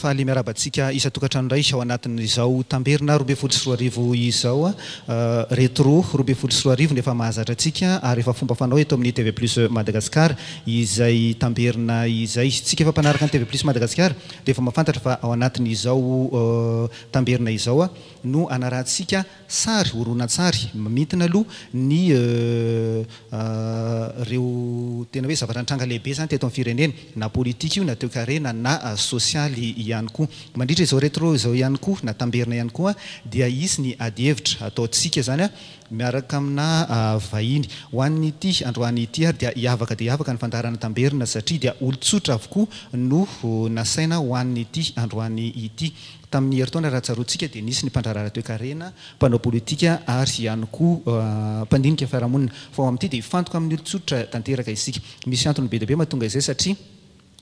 fa ale miarabantsika isa tokatrano ndray isy ao anatin'izao tamberina ro be folo sy roa arivo izao a ah, retro roabe folo sy roarivo ndefa mahazatra antsika ary efa fomba fanao eto amin'ny tv plus madagasikara izay tamberina izay tsika efa mpanaraka ani tv plus madagasikara dia efa mahafantatra fa ao anatin'izao ah, tamberina izao a ah, no anarantsiaka sary orona tsary mitina aloha ny eh, eh, reo tena hoe zavatra antranga lehibe zany teto ami' fireneny na politika io nateokarena na eh, sosialy ihany koa mandritra izao retro izao ihany koa na tamberina ihany koa a dia isy ny adievitra ataontsika zany a miaraka amina vahiny hohanny ity androany ity ary dia hiavaka di iavaka ny fandarana tamberina satria dia olotsotra avokoa no nasaina hoany ity androany ity tamin'ny hery tona raha tsaroantsika dia nisy nympandrarara toekarena mpanao politika ary ihany koa uh, mpandinika fiarahamonina fa o ain'ity dia hifantoka amin'n' olotsorotra tanteraka isika misy antony be di be mahatonga izay satria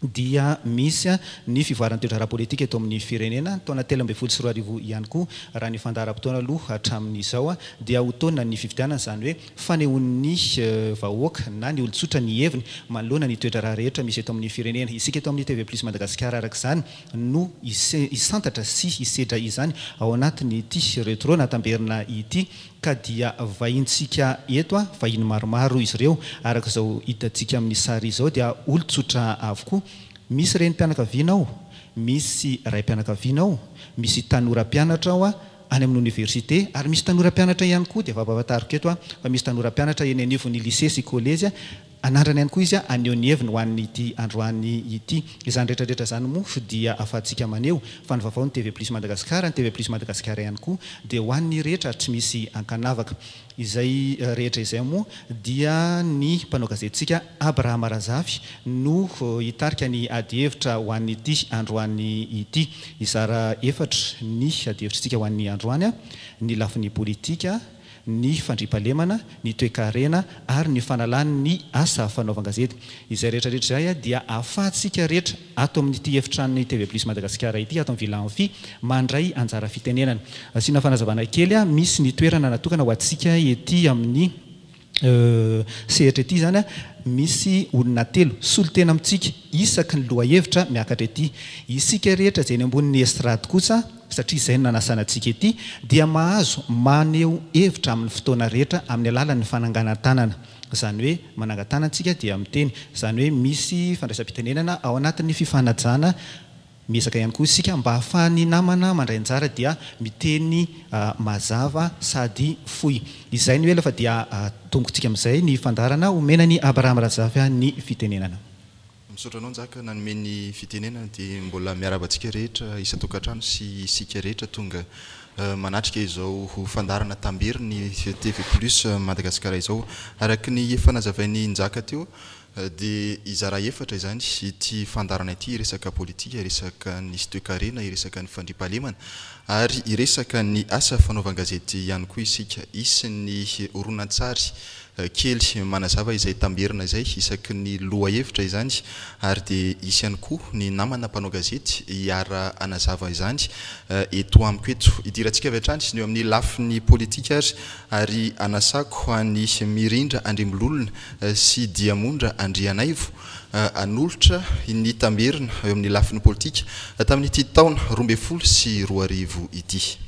dia misy a ny fivoarany toetra raha politika eto amin'ny firenena taona telo mbe folo sy roa arivo ihany koa raha ny fandara-potoana aloha hatramin'izao a dia hotona ny fivitianany izany hoe fanehoni'ny eh, vahoaka na ny olontsotra ny heviny maloana nytoetra raha rehetra misy eto amin'ny firenena isika eto amin'ny tv plus madagasikara arakaizany no is-isantatra sy isedra izany ao anatiny ity retro na atamberina ity ka dia vahintsika eto a ah, vahiny maromaro izy ireo araka izao hidtantsika amin'ny sari zao dia olotsotra avokoa misy reny mpianakaviana ao misy ray mpianakavianao misy tanoram-pianatra aho a ah, any amin'ny oniversité ary misy tanorampianatra ihany koa dia fa vavatariko eto a ah, fa misy tanoram-pianatra eny anivon'ny lyce sy colegya anandrana iany koa izy a aneony heviny hoan'ny ity androany ity izany rehetrarehetra zany mo dia afahantsika maneo fa nyvavao ny tv plus madagasikara ny tvplus madagasikara ihany koa dia hoan'ny rehetra tsy misy ankanavaka izay eh, rehetra izay moa dia ny mpanao gazetsika abyrahamarazafy no eh, hitarika ny ady hevitra hoan'ny ity androany ity izara efatra ny adi hevitra tsika hoan'ny androany a ny lafin'ny politika ny fandripalemana ny toekarena ary ny fanalany ny asafanaovangazety izay rehetrarehetra zay a dia aafatsika rehetra ato amin'nyity hevitrany tvplus madagasikara ity ato amn'ny vilanfi mandray anjara fitenenana asiana fanazavana kely a misy nitoerana natokana ho antsika ety amin'ny sertra ety zany a misy olona telo solotena amintsika isaky ny loha hevitra miakatra ety isika rehetra zay ny ambonin'ny estrade kosa satria izay no nanasanantsika ity dia mahazo maneo hevitra amin'ny fotoana rehetra amin'ny alala 'ny fananganatanana izany hoe manangatanatsika dia miteny izany hoe misy fandraisapitenenana ao anatin'ny fifanajana miezaka ihany koa isika mba hahafahany namana mandraynjara dia miteny ah, mazava sady foy izay ny oelafa dia ah, tomkontsika amin'izay ny fandarana omena ny abrahamarahazafya ny fitenenana sotranao njaka nanome ny fitenena dia mbolamiaraansika rehetraisaoatrano sy isia rehetratongamanatrika izaofandarana tamhery ny tvplus euh, madagasikara izao araka ny efanazavainy njaka teo euh, di izaraha efatra izany ti fandarana ity iresakapoliika resaka ny steena iresaka ny fndripahena ary iresaka ny asa fanaovangazety ihany koa isika isy ny oronatsary kely manazava izay tamberina izay isaky ny loha hevitra izany ary dia isan'ny koa ny namana mpanao gazety iara anazava izany eh, eto amiko eto idirantsika avy an-tranyny eo amin'ny lafiny politika azy ary anasako any mirindra andrimbololona sy diamondra andry anaivo anolotra ny tamberina eo amin'ny lafin'ny politika eh, eh, tamin'ny tidtaona roa mby folo sy roaarivo ity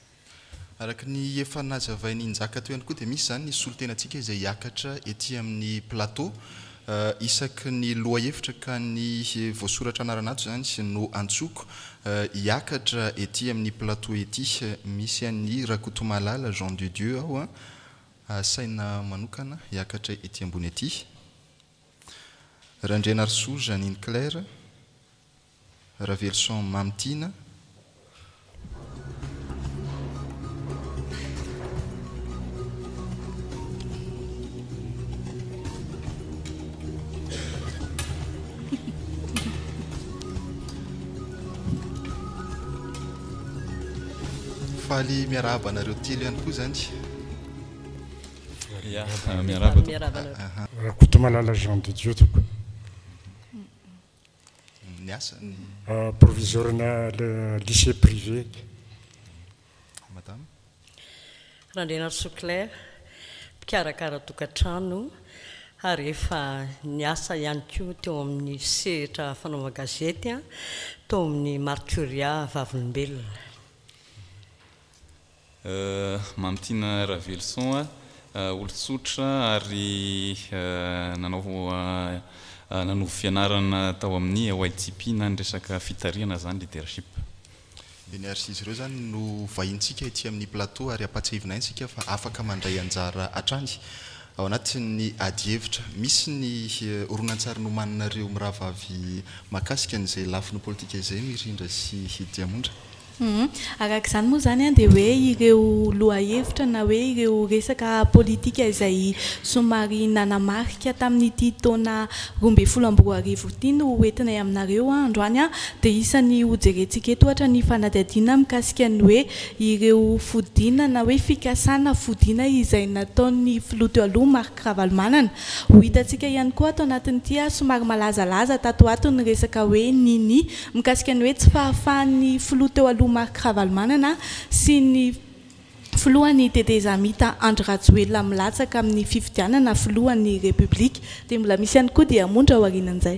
araka ny efa nazavainynjaka to iany koa dia misy zany nysolotenantsika zay hiakatra ety amin'ny plateau eh, isaky ny loa hevitra ka ny voasoratra anaranatso zany sy no antsoko eh, hiakatra ety amin'ny plateau ety misy anny rakoto malala gen de dieu ao a eh, asaina manokanakaambnyandrena rsogenyin cler ravelson mamtine gen diééaha ndrinarsoclar mpikarakara tokantrano ary ehfa ny asa ihany ko teo amin'ny seritra fanaova gazety a ah, too amin'ny marturia vavolombelona Eh, manotiana rahaveleson a eh, olotsotra ary eh, nanaovo nanovy fianarana tao amin'ny itp na nyresaka fitarihana zany leadership dia ny arisizy ireo zany no vahintsika ti amin'ny plata ary apatseivinaintsika fa afaka mandray anjara atrany ao anatin'ny adihevitra misy ny ronantsara nomananareo miraha vavy mahakasika n'izay lafi ny politika zay mirindra sy ny hidiamondra umarak'izany mhm. moa zany a de hoe ireo loahevitra na oe ireo resaka politika izay somary nanamarika tamin'nytitanaity no eninay aminareo aandroanya disany hojerentsiket ohatra ny fnadiadina ikasikany hoe ireo fin na oefasaain izay nataoy foteo aha aka aaisk ihaykoatonattsoay malazalazataanyresaka oenin ikasikany oe tsy fhafahany fo te mahkravalemanana sy ny filohan'ny tetezamita andro ratsy oelona milatsaka amin'ny fividianana filohan'ny républika dia mbola misy ihany koa dia amondra ho ariana anizay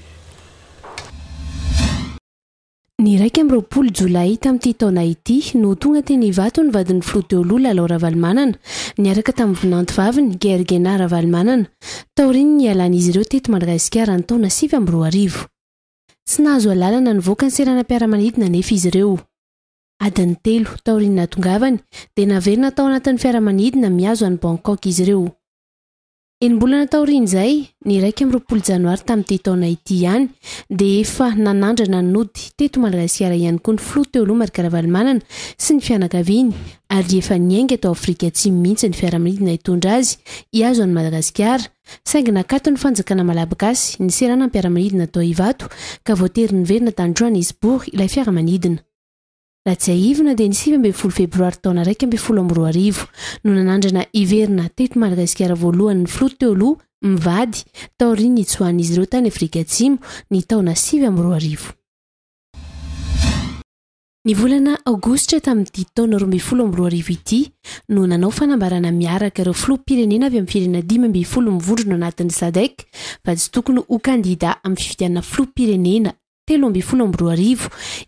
ny raiky amin'yiroapolo jolay tamin'ity taonaïty no tonga teny ivato ny vadin'ny filo teolola lao raha valomanana niaraka tamin'ny vinantyvaviny gergena raha valimanana taoriny nyalan'izy ireo teto madagasikara ny taona sifyamroarivo sy nahazo alalana nyvoaka ny serana piaramanidina nefa izy ireo adiny telo taoriny natongavany de naverina tao anatin'ny fiaramanidina miazo any bangkok izy ireo eny mbola nataoriny zay ny raiky am'roapolo janoary tamin'yde taonaity ihany de efa nanandra na nody teto madagasikara ihany koa ny flo te loha marikaravalimanana sy ny fianakaviny ary efa nyaingy atao afrika tsy mihitsy ny fiaramanidina itondra azy iazo any madagasikara saingi na kat ny fanjakana malabakasy ny serana apiaramanidina atao ivato ka voateri nyvelina tany joanesbourg ilay fiaramanidina tsy aivna de ny sivy mbi folo febroarytaona raiky ambi folo am'roa arivo no nanandrana iverina teto maraasikara voalohanyny flo teolo mivady tari nytsoanaizy reotany afrikasimo ny taona sivy amy ro rivo ny volana agostra tami'ydid tana ro mbiy folo amy rrivoity no nanao fanambarana miaraka ireo flo pirenena ay am'ny firennadimy mb folo mivondrono anatin'ysadek fa tsy tokony ho kandida am'y fifitianana flo pirenena eloambyy folo ambyro arivo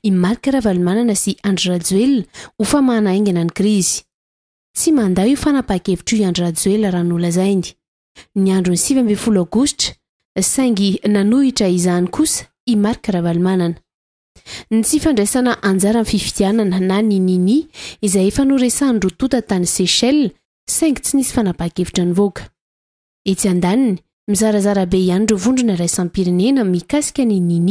imarika ravalimanana sy androrajoela ofa manaingana ny krizy sy nda iofanapaakevitrao androraje n'aynyarony syooostra saingy nanhitra izny kosa iaikaravalmanana ny tsy fandraisana anjara fifitianana na ny nini izay efanoresanrototatany see saingy tsy nisy fanapahakevitra nykamizarazarabe anro vondrona rasanpirenena ikasikany nin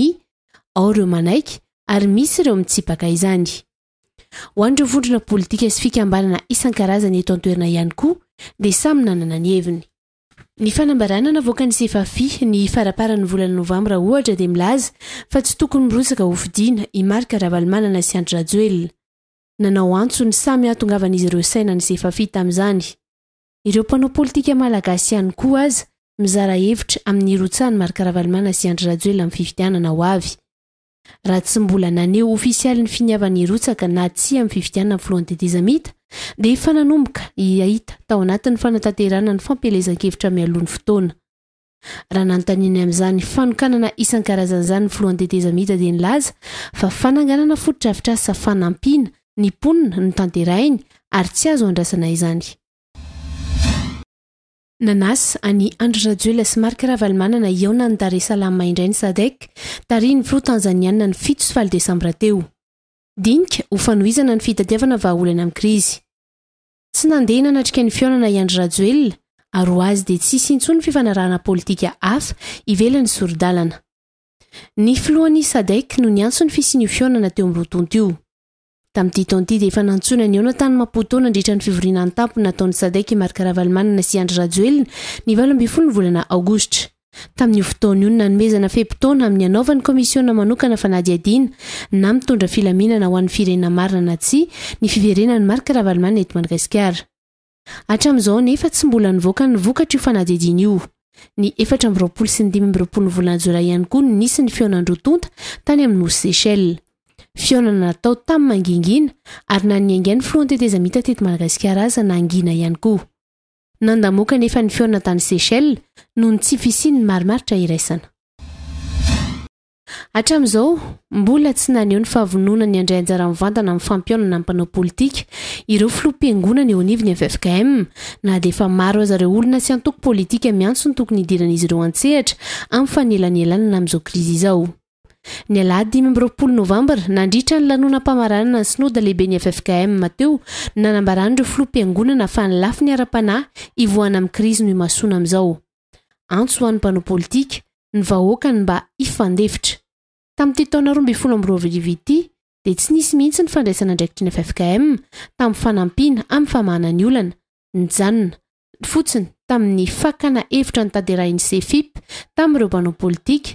reo manaiky ary misy ireo mitsy paka izany hoandreo vondrina politika zy fikambanana isankarazany eto atoerina aykoa avkay eay nyaranyvolannvambraohtra demilaza a tsy tokoymiroska iina makaravamanana syndrae nanao ansoy samy atongavan'izy ireo sainany zefay tamzany reaaaayyysyaaaay raha tsy mbola naneo ofisialy ny finiavany irotsaka na tsi amin'ny fivitianana ny folohany tetezamiita de fananomboka iahita tao anatiny fanatanterana ny fampelezan-kevitra mialohany fotoana raha nanontaniny amin'izany fanokanana isan-karazan'izanyny folohan tetezamiita de nylaza fa fananganana foditra avitra sa fanampiana ny mponina ny tanterainy ary tsy azo andrasana izany nanasa any andro rajoella sy marika raha valimanana ioonany daresalam maindrai ny sadek tari ny fro tanzaniaa ny fito sy faly desambra teo dinika ho fanoizana ny fitadiavana vahaholana amin'ny krizy sy nandeha nanatrika ny fionana iandro rajoela aryo azy dia tsy sintso ny fifanarahana politika afa ivelan'ny sorodalana ny filohany sadek no niantso ny fisinio fionana teo amiroatonto io tami'nydtondidy efa nantsoina ny natany mampotona ndritra ny fivorinantapo nataon'y sadaky markarahavalimanna sy andryrajoelna ny valombifolo ny volanaagostra tamin''io fotony onna nymezana femptona ami'ny anaovany komisioa manokana fanadyadina na mitondra filaminana hoanny irenna arinana tsy ny iverenany akaralmaa eaaaonea sy mbola nvkankra naiyry fnana natao tany mangingna ary nanaingany floanteteza mitatey madaaiaayefa ny fanatanyeeny tisin iaitra azao mbola tsy naneo nyfahavononany andraynjaraivantana amiy ampinana panao politika ireo floampiangonana eoanivny fk na deefa maroazareo olona sy antoko pôlitika miantsony tokony irn'izy roatehra mela ny aladimy mbropolo novambra nandritra ny lanonampamaranana ny snoda lehibeny ffkm mateo nanambaranireo filoam-piangonana fa ny lafi ny ara-panahy ivoana am'ny krizy no imasoana ami'izao antso oany banaopôlitika ny vahoakany mba ifandevitra tamin'y ty taona roambifolo amro vilivity de tsy nisy mihitsy ny fandraisana ndraikitriny ffkm tamin'ny fanampiana am'ny famanany olana ny janona fotsiny tamin'ny fakana evitra nytadirainy sefip tam'ireo banapolitika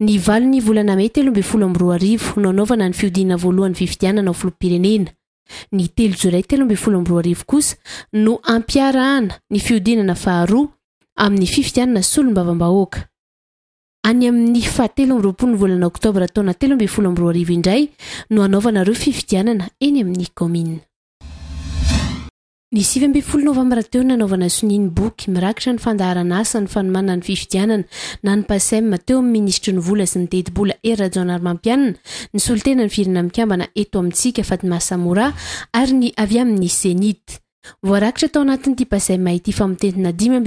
ny vali 'ny volana may telo ambiny folo ambn'ny roa arivo no anaovana ny fiodinana voalohany fifidianana ao filopirenena ny telo jo ray telo ambinyfolo amb'ny roa arivo kosa no ampiarahana ny fiodinana faharoa amin'ny fifidianana solon bavam-bahoaka any amin'ny fahatelo ambyroapo ny volana oktobra ataona telo ambiny folo amn'yroa arivo indray no anaovanareo fifidianana eny amin'ny komina ny sivmbe folo novambra teo nnanaovana soniny boky mirakitra ny fandaharanasa ny fanomanany fividianana na nypas teo any ministry ny vola sy nyteioa empiaa ny e solotenanyirinamiambana eto amintsika amasamora ary ny avy amin'ny zenit vorakitra tao anatn'ny tipasemay ateinatnya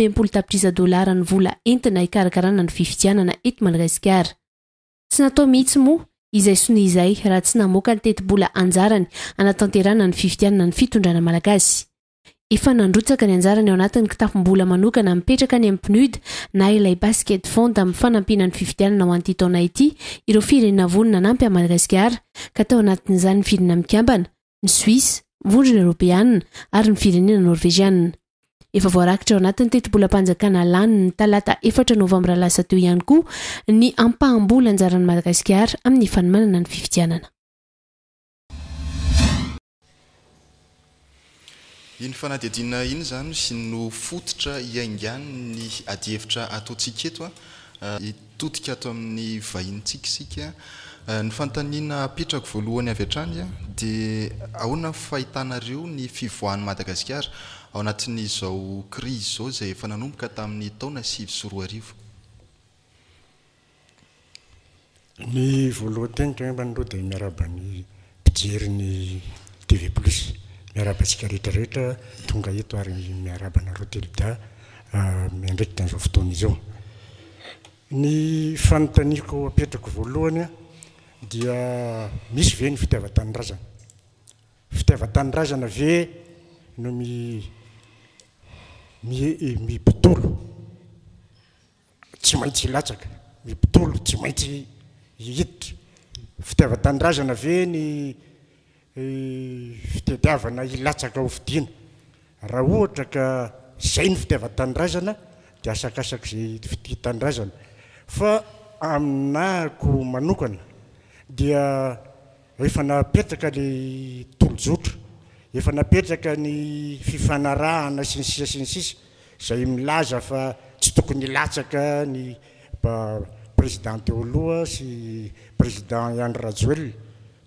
enina kakaranany iiianana eto maagasiaa tsy natao mihitsy mo izay sonizay raha tsy namokanytetibola anjaany anatanteranany fividianana ny fitondranaaaay efa nandrotsaka ny anjara ny ao anatin'ny kitapom-bola manokana mipetraka ny amipnud na ilay basket fond amny fanampina ny fividianana ho anty taonaity ireo firenena vonna nampy min'madagaskara ka tao anatin'zany y firena mikambana ny suis vondrony eropeana ary ny firenenany norvegiana efa voarakitra o anatin'ny tetombolampanjakana lany talata efatra novambralasa teo ihany koa ny ampaham-bola anjaran'ny madagasikara amin'ny fanomanana ny fividianana ny fanadiadiana iny zany sy no fototra iangany ny adievitra ataontsik eto a eh, totika ato amin'ny vahinytsikisika eh, ny fantaniana apetrako voalohany avy an-tranya dia ahoana fahitanareo ny fivoan'ny madagasikara ao aatinyizao crizy zao zay efa naombokatamin'ny taona sivy syry aohnytenykmanloa dia miarabany pijeryny tv plus miarabantsika rehetrarehetra tonga eto ary miarabanarotelo da ah, ndraiky tan'izao fotoana izy ao ny fanotaniko apetraka voalohanya dia misy ve ny fitivatanyrazana fitivatanyrazana ve no mmipitolo eh, tsy maitsy hilatsaka mipitolo tsy maintsy hiditra fitiava-tanydrazana ve ny fitetiavana ilatsaka hofidiana raha ohatra ka zay ny fitiavatandrazana dia asakasaka zay fititandrazana fa aminahako manokana dia efa napetraka lay tolojotra efa napetraka ny fifanarahana siny sisa sy ny sisa zay milaza fa tsy tokony ilatsaka ny ba président teo loha sy président an rajoel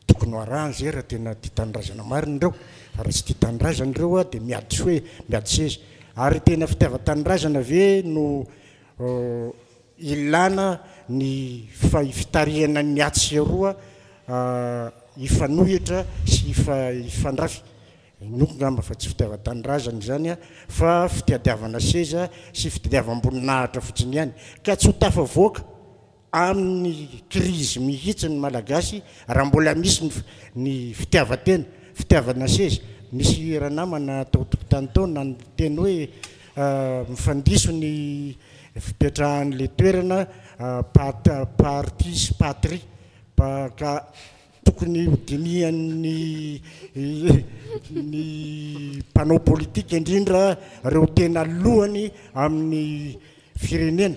tokony harahny zay raha tena tiatandrazana mariny reo aryha tsy tiahtandrazanyreoa dia miadso miady sezy ary tena fitiavatandrazana ve no ilana ny faifitarihana ny at sy aroa ifanohitra sy fifandrafy nokogama fa tsy fitiavatanrazany zanya fa fitiadiavana seza sy fitiadiavaambonynahitra fotsiny hany ka tsy ho tafa voaka amin'ny krizy mihitsin'ny malagasy raha mbola misy n ny fitiavatena fitiavana sezy misy ranamana atao tokotany tao na ny teny hoe ah, mifandiso ny fipetrahan'lay toerana ah, patparti s patri a ka tokony hodinihan'ny ny mpanao politika indrindra reo tena alohany amin'ny firenena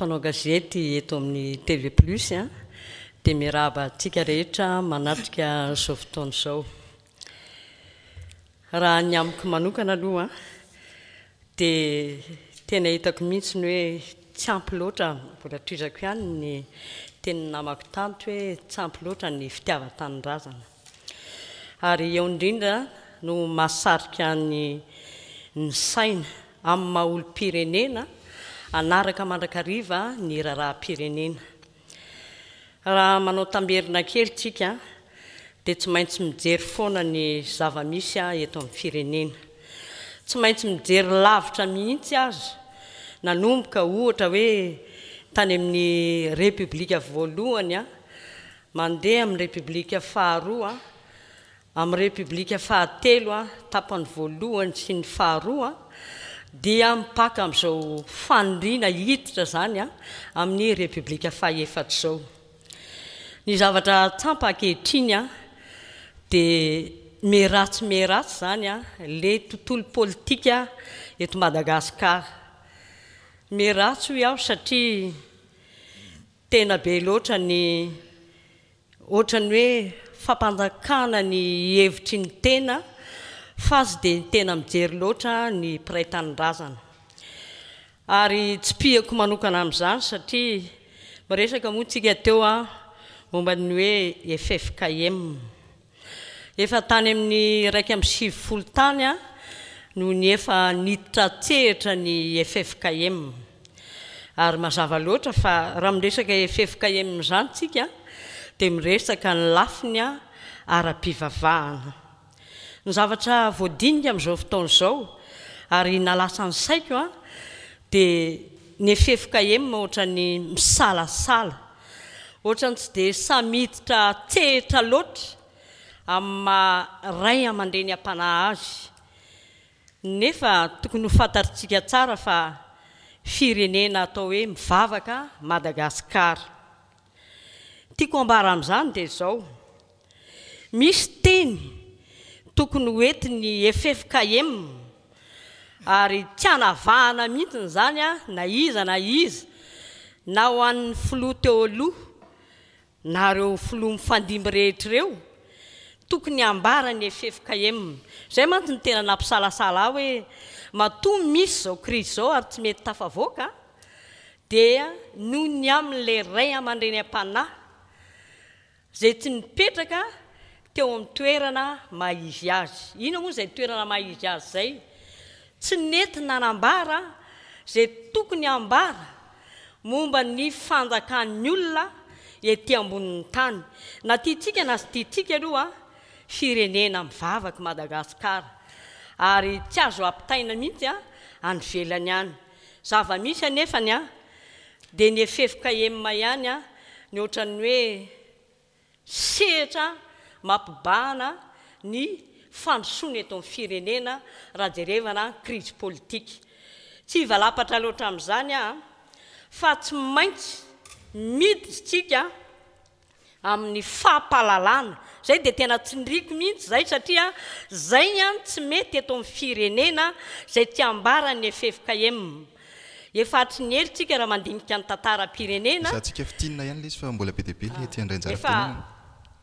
panaogazety eto amin'ny tv plus a dia miarahvaatsika rehetra manatika zao fotoana zao raha ny amiko manokana alohaa dia tena hitako mihitsyny hoe tsy ampy loatra mbola toizako ihany ny teni namako tanto hoe tsy ampy loatra ny fitiavatanyrazana ary eo indrindra no mahasarika any ny saina amin'ny maha olo pirenena anaraka mandrakariva nirarahampirenena raha manao tamberina kely tsika dia tsy maintsy mijery foana ny zava-misy a eto amin'ny firenena tsy maintsy mijery lavitra mihiitsy aza nanomboka ohatra hoe tany amin'ny repiblika voalohany a mandeha amin'ny repiblika faharoa a amin'ny repiblika fahatelo a tapany voalohany sy ny faharoa a dia mipaka ami'izao fanoriana hiditra zany a ah, amin'ny republika fahefatry izao ny zavatra tsampaha-kehitriny a ah, dia me ratsome ratsy zany a ah, le tontolo politika eto madagasikar me ratso aho satria tena be loatra ny oatra ny hoe fampanjakana ny hevitry ny tena fazy dia ny tena mijery loatra ny mpiraitanyrazana ary tsypihako manokana amin'izany satria miresaka moatsika teo a mombany hoe ffk efa tany amin'ny raiky aminny sivyfolotany a noho ny efa niditra tsehitra ny ffkm ary mahazava loatra fa raha miresaka ffk zany tsika dia miresaka ny lafiny a ara-pivavahana ny zavatra voadinika ami'izao fotona izao ary nalasa ny saiko a dia ny fefoka emy mahoatra ny misalasala ohatra ny tsy di samititra tehitra loatra amy maray aman-dre ny am-panay azy nefa tokony ho fantaritsika tsara fa firenena atao hoe mivavaka madagasikara tiako ambara amn'izany dia zao misy teny tokony oenti ny efefkem ary tsy anavahana mihitsyny zany a na iza na iza na ho ann'ny filoa teo loa nareo filoa mifandimby rehetrareo tokony ambarany efefkem zay matsy ny tena nampisalasala ah hoe matoy misy zao krisy zao ary tsy mety tafavoaka dia noho ny amin'la ray aman-dreny am-panahy zay tsy mipetraka teo ami'ny toerana maivy azy ino moa izay toerana maizy azy zay tsy nety na anambara izay tokony ambara momba ny fanjakany olona ety ambonin'ny tany na titsika nazy titsika alohaa firenena mivavaka madagasikara ary tsy azo ampitaina mihitsy a anyvelany any zava-misy anefany a di nyefefoka ema hany a ny oatrany hoe sehitra ampibahana ny fanosoana eto amiy firenena raha jerevana rizy politika tsy valapatra lotra am'zany a fa tsy maintsy midiry tsika amin'ny fampahalalana zay di tena tsinriko mihitsy zay satria zay any tsy mety eto aiy firenena zay tiambara ny efefka e efatry ny eritsika raha mandinikany tatarapirenee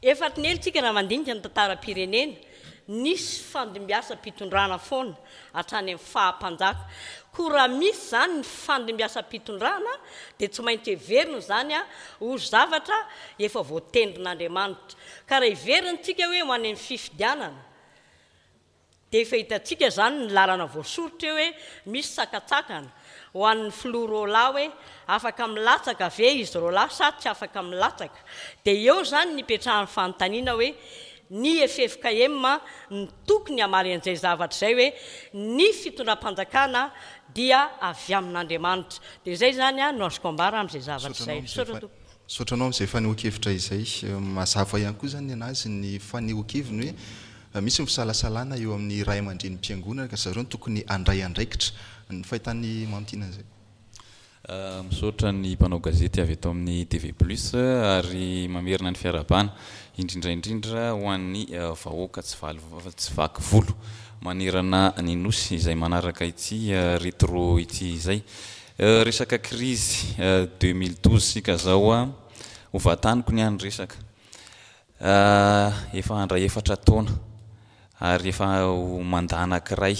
efatriny ely ntsika raha mandinika ny tantaram-pirenena nisy fandimbi asam-pitondrana foana hatrany amin'ny fahampanjaka kora misy zany ny fandimbyasam-pitondrana dia tsy maintsy hiverino zany a ho zavatra efa voatendrin'andriamanitra ka raha hiveriny tsika hoe ho any amin'ny fifidianana di efa hitatsika zany nylalana voasorotra eo hoe misy tsakatsakana ho an'ny filoa roalay hoe afaka milatsaka ave izy roalahy sad tsy afaka milatsaka dia eo zany nipetrahan'ny fanotaniana hoe ny efevik em ny tokony amaly an'izay zavatra izay hoe ny fitondram-panjakana dia avy amin'andriamanitra dia zay zany a no azoko ambara amin'izay zavatraizayst saotranao ami'izay fanehokevitra izay mazava ihany koa zany anazy ny faneokeviny hoe misy myfisalasalana eo amin'ny raha amandrenympiangona ka zareo no tokony andray andraikitra ioa euh, ny mpanao gazety avy eto amin'ny tv plus ary mamerina ny fiarabana indrindraindrindra hoan'ny euh, vahoaka sy atsy vaky volo manerana nynosy izay manaraka ity euh, retro ity izay saka crizy 20i sika zao a hovataniko ny any saef andra efatra taona ary efa mandanakiray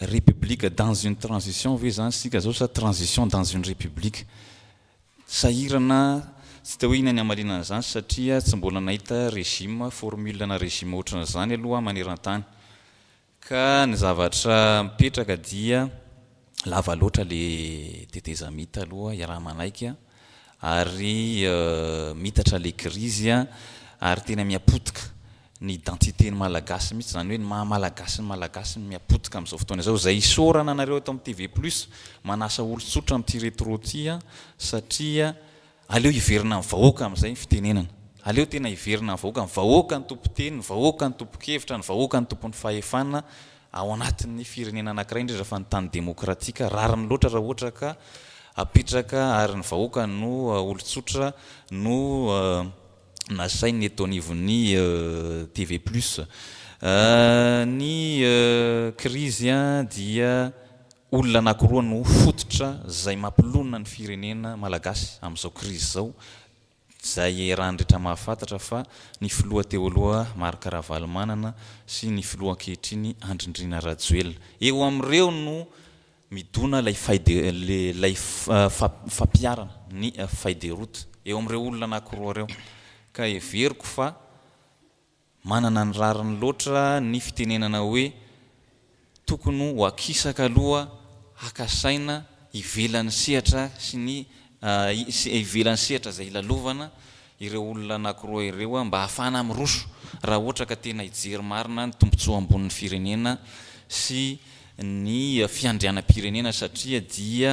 républiqe dans une transition ve zany sika zao sa transition dans une république sahirana sy ta hoe hihina ny amalianana zany satria tsy mbola nahita regime formule na régima ohatrana zany aloha manerantany ka ny zavatra mipetraka dia lava loatra la tetezamita aloha iraha manaika ary euh, mitatra le grizy a ary tena miapotika ny identité ny malagasy mihitsy zany hoen mahamalagasny malagas y miapotika am'izao fotoana zao zay isorana anareo ato a tvlus manasa olotsotra amtyretroti satria aleo iverina vahoaka am'zayyfitenenana aleo tena iverina ahoakayvahoaka nytompoteny ny vahoakanytopokevitra ny vahoakany tompon'ny fahefnao nati'ny firenenaanakiraydre faytnydemaiyloraaaayyhoakano olotsotra no ah, nasai ny etoanivon'ny euh, tv plus ny krizy a dia olona anankiroa no fototra zay mampilonina ny firenena malagasy amn'izao krizy zao zay raha ndrehetra mahafatatra fa ny filoha teo aloha marikarahavalimanana sy ny filohakehitriny andrindriana rajoelna eo amn'ireo no midona lay alay -fampiarana ny uh, fail de rote eo amin'ireo olona anakiroa reo ka everiko fa manana ny rari ny loatra ny fitenenana hoe tokony ho akisaka aloha akasaina hivelan'ny sehatra sy ny ah, sivelan'ny sehatra zay ilalovana ireo olona anakiroa ireoa mba hahafana amin'y roso raha ohatra ka tena hijery marina ny tompontsoa ambonin'ny firenena sy ny fiandrianapirenena satria dia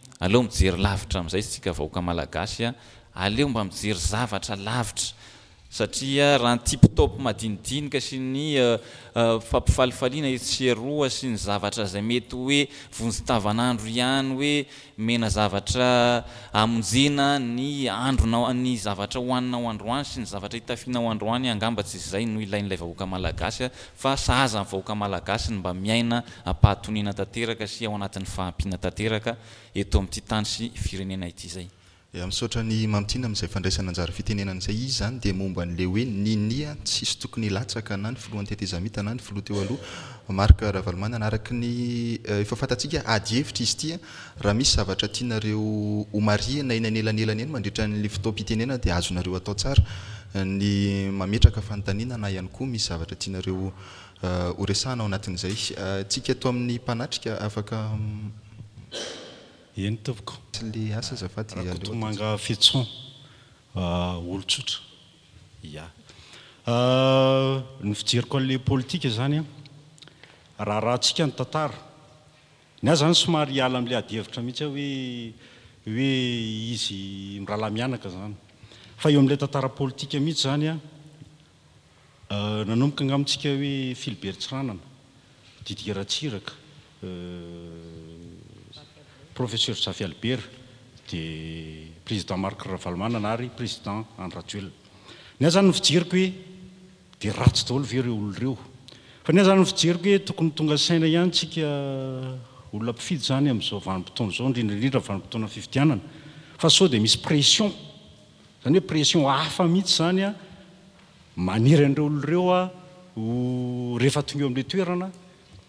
aleo mijery lavitra ami'izay tsika vaoaka malagasy a aleo mba mijery zavatra lavitra satria rahany tiptaop madinidinika sy ny euh, euh, fampifalifaliana itsyaroa sy ny zavatra zay mety hoe vonjitavan'andro ihany hoe mena zavatra amonjena ny androna ny zavatra hoanina ao androany sy ny zavatra hitafiana ao androany angambatsy izay noho ilai n'ilay vahoaka malagasya fa sahaza nyvahoaka malagasiy mba miaina apahatonina tanteraka sy ao anatin'ny fahampiana tanteraka eto ami''ity tany sy firenenaity zay amisotra eh, ny mamitina ami'izay fandraisana njara fitenenanzay iy zany d momba'le oe ninitssy toony nay onayotahaakyftaika adyevitra izyta raha misy zavatra tianareo aina inanelnelny ey mandritra fttenena di azonareo atosny aekninn ykoa misy zavatra tianeoaaoant'zaykatoain'nym eh, onyfijeriko ah, ah, ala politika zanya raharahantsika ny tantara ny ah zany somary iala amla adevitra mihitsy a hoe hoe izy mrahalamianaka zany fa eo am'lay tatara politika mihitsy zany a ah, nanomboka angamtsika hoe filberytsiranana didikerahatsiraka professeur jafy albera dia président marcravalemanana ary président enrajel nya zany nyfijerika hoe di ratsy daolo ve reo oloreo fa nya zany nyfijerika hoe tokony tonga saina ihanytsika olona -pifidy zany am'zao vanim-potona zao ndrindrndrindra vanimpotona fividianana fa sao dea misy pression zany hoe pression hafa mihitsy zany a manirandireo oloreo a o rehefa tongeo am'la toerana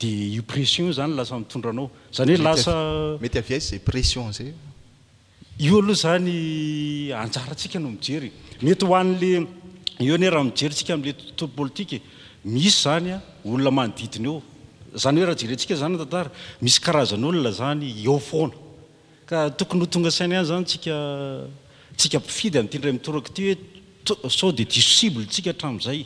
iopression zanylasa mitondranao zany hoesoio alohazany anjarantsika no mijery mety hoanle io ano raha mijerytsika amletopolitike misy zanya olona manodiiny eo zany hoe rahajerentsika zany tatara misy karazan'olona zany ofona ka tokony hotonga sainy any zany tatsika pifidy am'ity ndray mitorak ty hoe sao de isosibletsika hatram'zay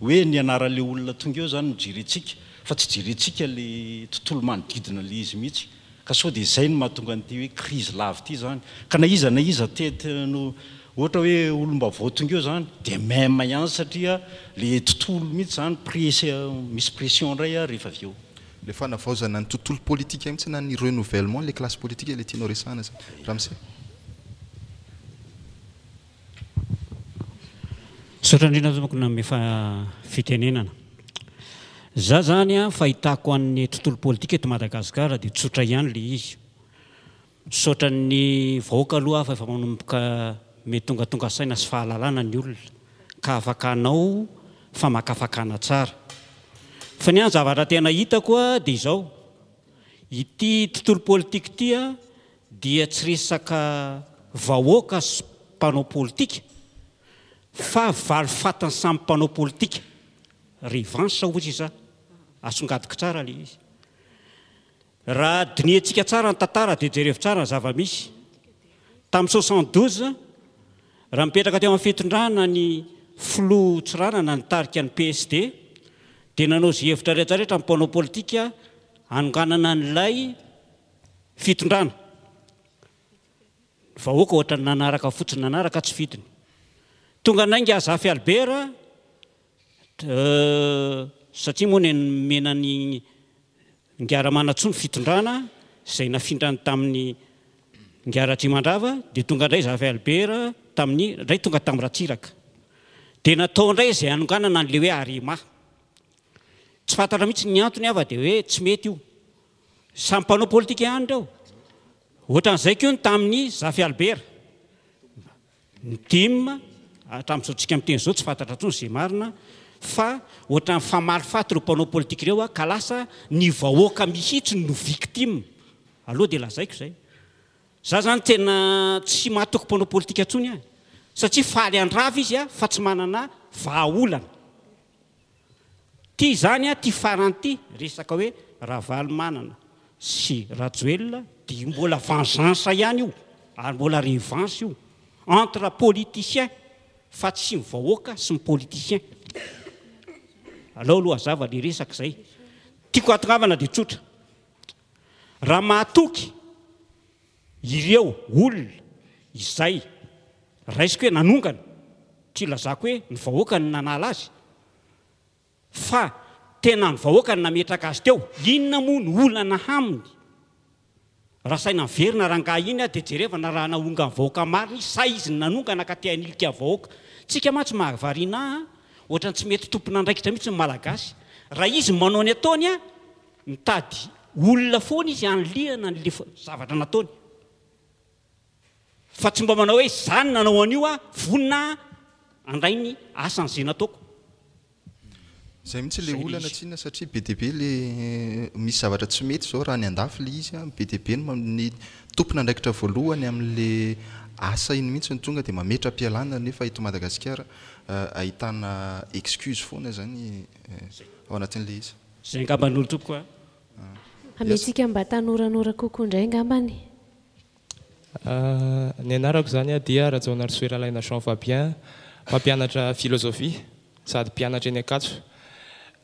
hoe nyanarale olona tonga eo zany nojerytsika fa tsy jery antsika le tontolo manodidina le izy mihitsy ka so di zay no mahatonga an'ity hoe crize lavy ity zany ka na iza na iza tety no ohatra hoe olom-ba vaotonga eo zany di mama ihanzy satria le tontolo mihitsy zany prss misy pression nray a rehefa avy eo le fanavaoza na ny tontolo politique mihitsy na ny renouvellement le classe politiue le tianao resana zyhrndrinra zao na annana za zany a fahitako an'y tontolo politika ty madagasikar dia tsotra ihany la izy sotra ny vahoaka aloha afa efa manomboka me tongatonga saina sy fahalalana ny olona ka afaka anao famahkafaka a tsa fa ny anzavatra tena hitakoa di izao ity tontolo pôlitika ty a dia tsy resaka vahoaka sy mpanao pôlitika fa valy fatany samy mpanao politika revans ohatsy iza djeevs tamn's raha mipetraka teo ai'nyfitondrana ny flo tsoranana nytarika ny psd dia nanao zay hevitra retsarehetra miy ponao pôlitika anonganana n'lay fionaahoaaany fotsiny aaa tsy iny tonga nangy azafy albert satsia moanymenany garamanatsony fitondrana zay nafindrany tamin'ny ngaraimandrava de tonganray zafber tami'y ndray tonga tami'rasiraka nataondray zay aa le hoe ts fntatra mitsy ny aony a d hoe tsy mety io sampanao politika hany nroatran'zay ko tamin'ny zaf aber i atramzaotsika tenyzao tsy fantatra ntony zay marina fa ohatra nnfamaly faty ireo panao politika ireo a ka lasa ny vahoaka misitsiny no victime aloha de lazaiko zay za zany tena tsy mahatoky panao politika antsony a satria faly andravy izya fa tsy manana vaaolana ty zany a ty faran'ity resaka hoe rahavaly manana sy rajoel de i mbola vengance ihany io ary mbola revance io entre politicien fa tsy mivahoaka sy ny politicien alaloha azale ayaahaoky ireo olona izay raisika hoe nanongana ty lazako hoe ny vahoaka ny nanala azy fa tena ny vahoakany nametraka azy teo inona moa ny olonanahaminy raha saina nveryna rangah iny ah de jereva na raha naonga avahoakamariny say izy ny nanongana ka teanilika avahoaka tsika ma tsy mahavarianaa oany tsy mety tompona ndraikitra mihitsy nymalaasy raha izy manao ny ataony a mitady olona foan izy anlana l ztra nataoy fa tsy mba manao hoe zany nanao anio a onina andrainy anzanaooabe emisy zara tsy mety zao h ny adl ibe deabemoa iirya'l a iny mihis nytonga di mametra mpialana nefaomadagasikara ey eh, aako zany adiaaharselaina jan fbien fampianatra filozofia sady mpianatra eny akatso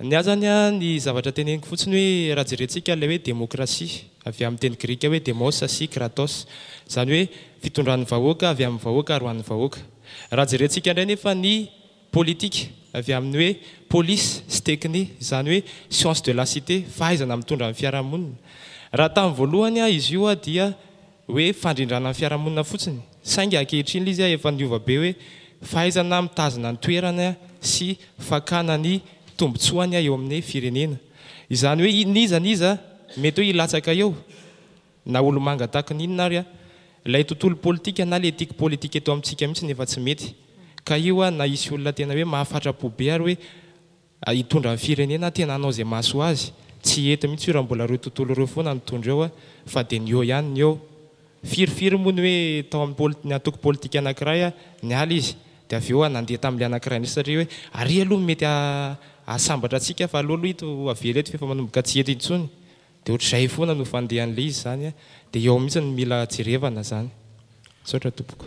ny azany a ah, ny zavatra teneniko fotsiny hoe rahajerentsika lay hoe demokrasia avya amin'teny gri hoe demos ah, si kratos zany hoe fitondran ahoakaavyamin'nvahoaka annyvahoaka raha jerentsika indray nefa ny politika avy amin'ny hoe police stekni zany hoe sience de la cité fahaizana mitondra nny fiarahamonina raha tamin'ny voalohany a izy io a dia hoe fandrindrana any fiarahamonina fotsiny sainga akeritrinya izy a efa ny ovabe hoe fahaizana mitazana ny toerana sy fakana ny tombontsoany a eo amin'n firenena izany hoe niza niza mety hoe ilatsaka eo na olo mangataki ny inona ry a lay tontolo politika na la tik politika eto amitsikaihitsy nefa tsy mety ka io a naisy olonatena hoe mahafatra-pobe ary oe itondra firenena tenanao zay ao yty emihis hbolateana ed ay firifiry mony hoe toaaoopolitkaanakirayalizy d aeodeta'la anakiray satahoay alohamety aambatra tsika fa aaloha i aele efa manomboka tsy et tsony dhtzay foana nofandehan'la izy zany di eo amisyny mila jerevana zanyoaasy aipin'ny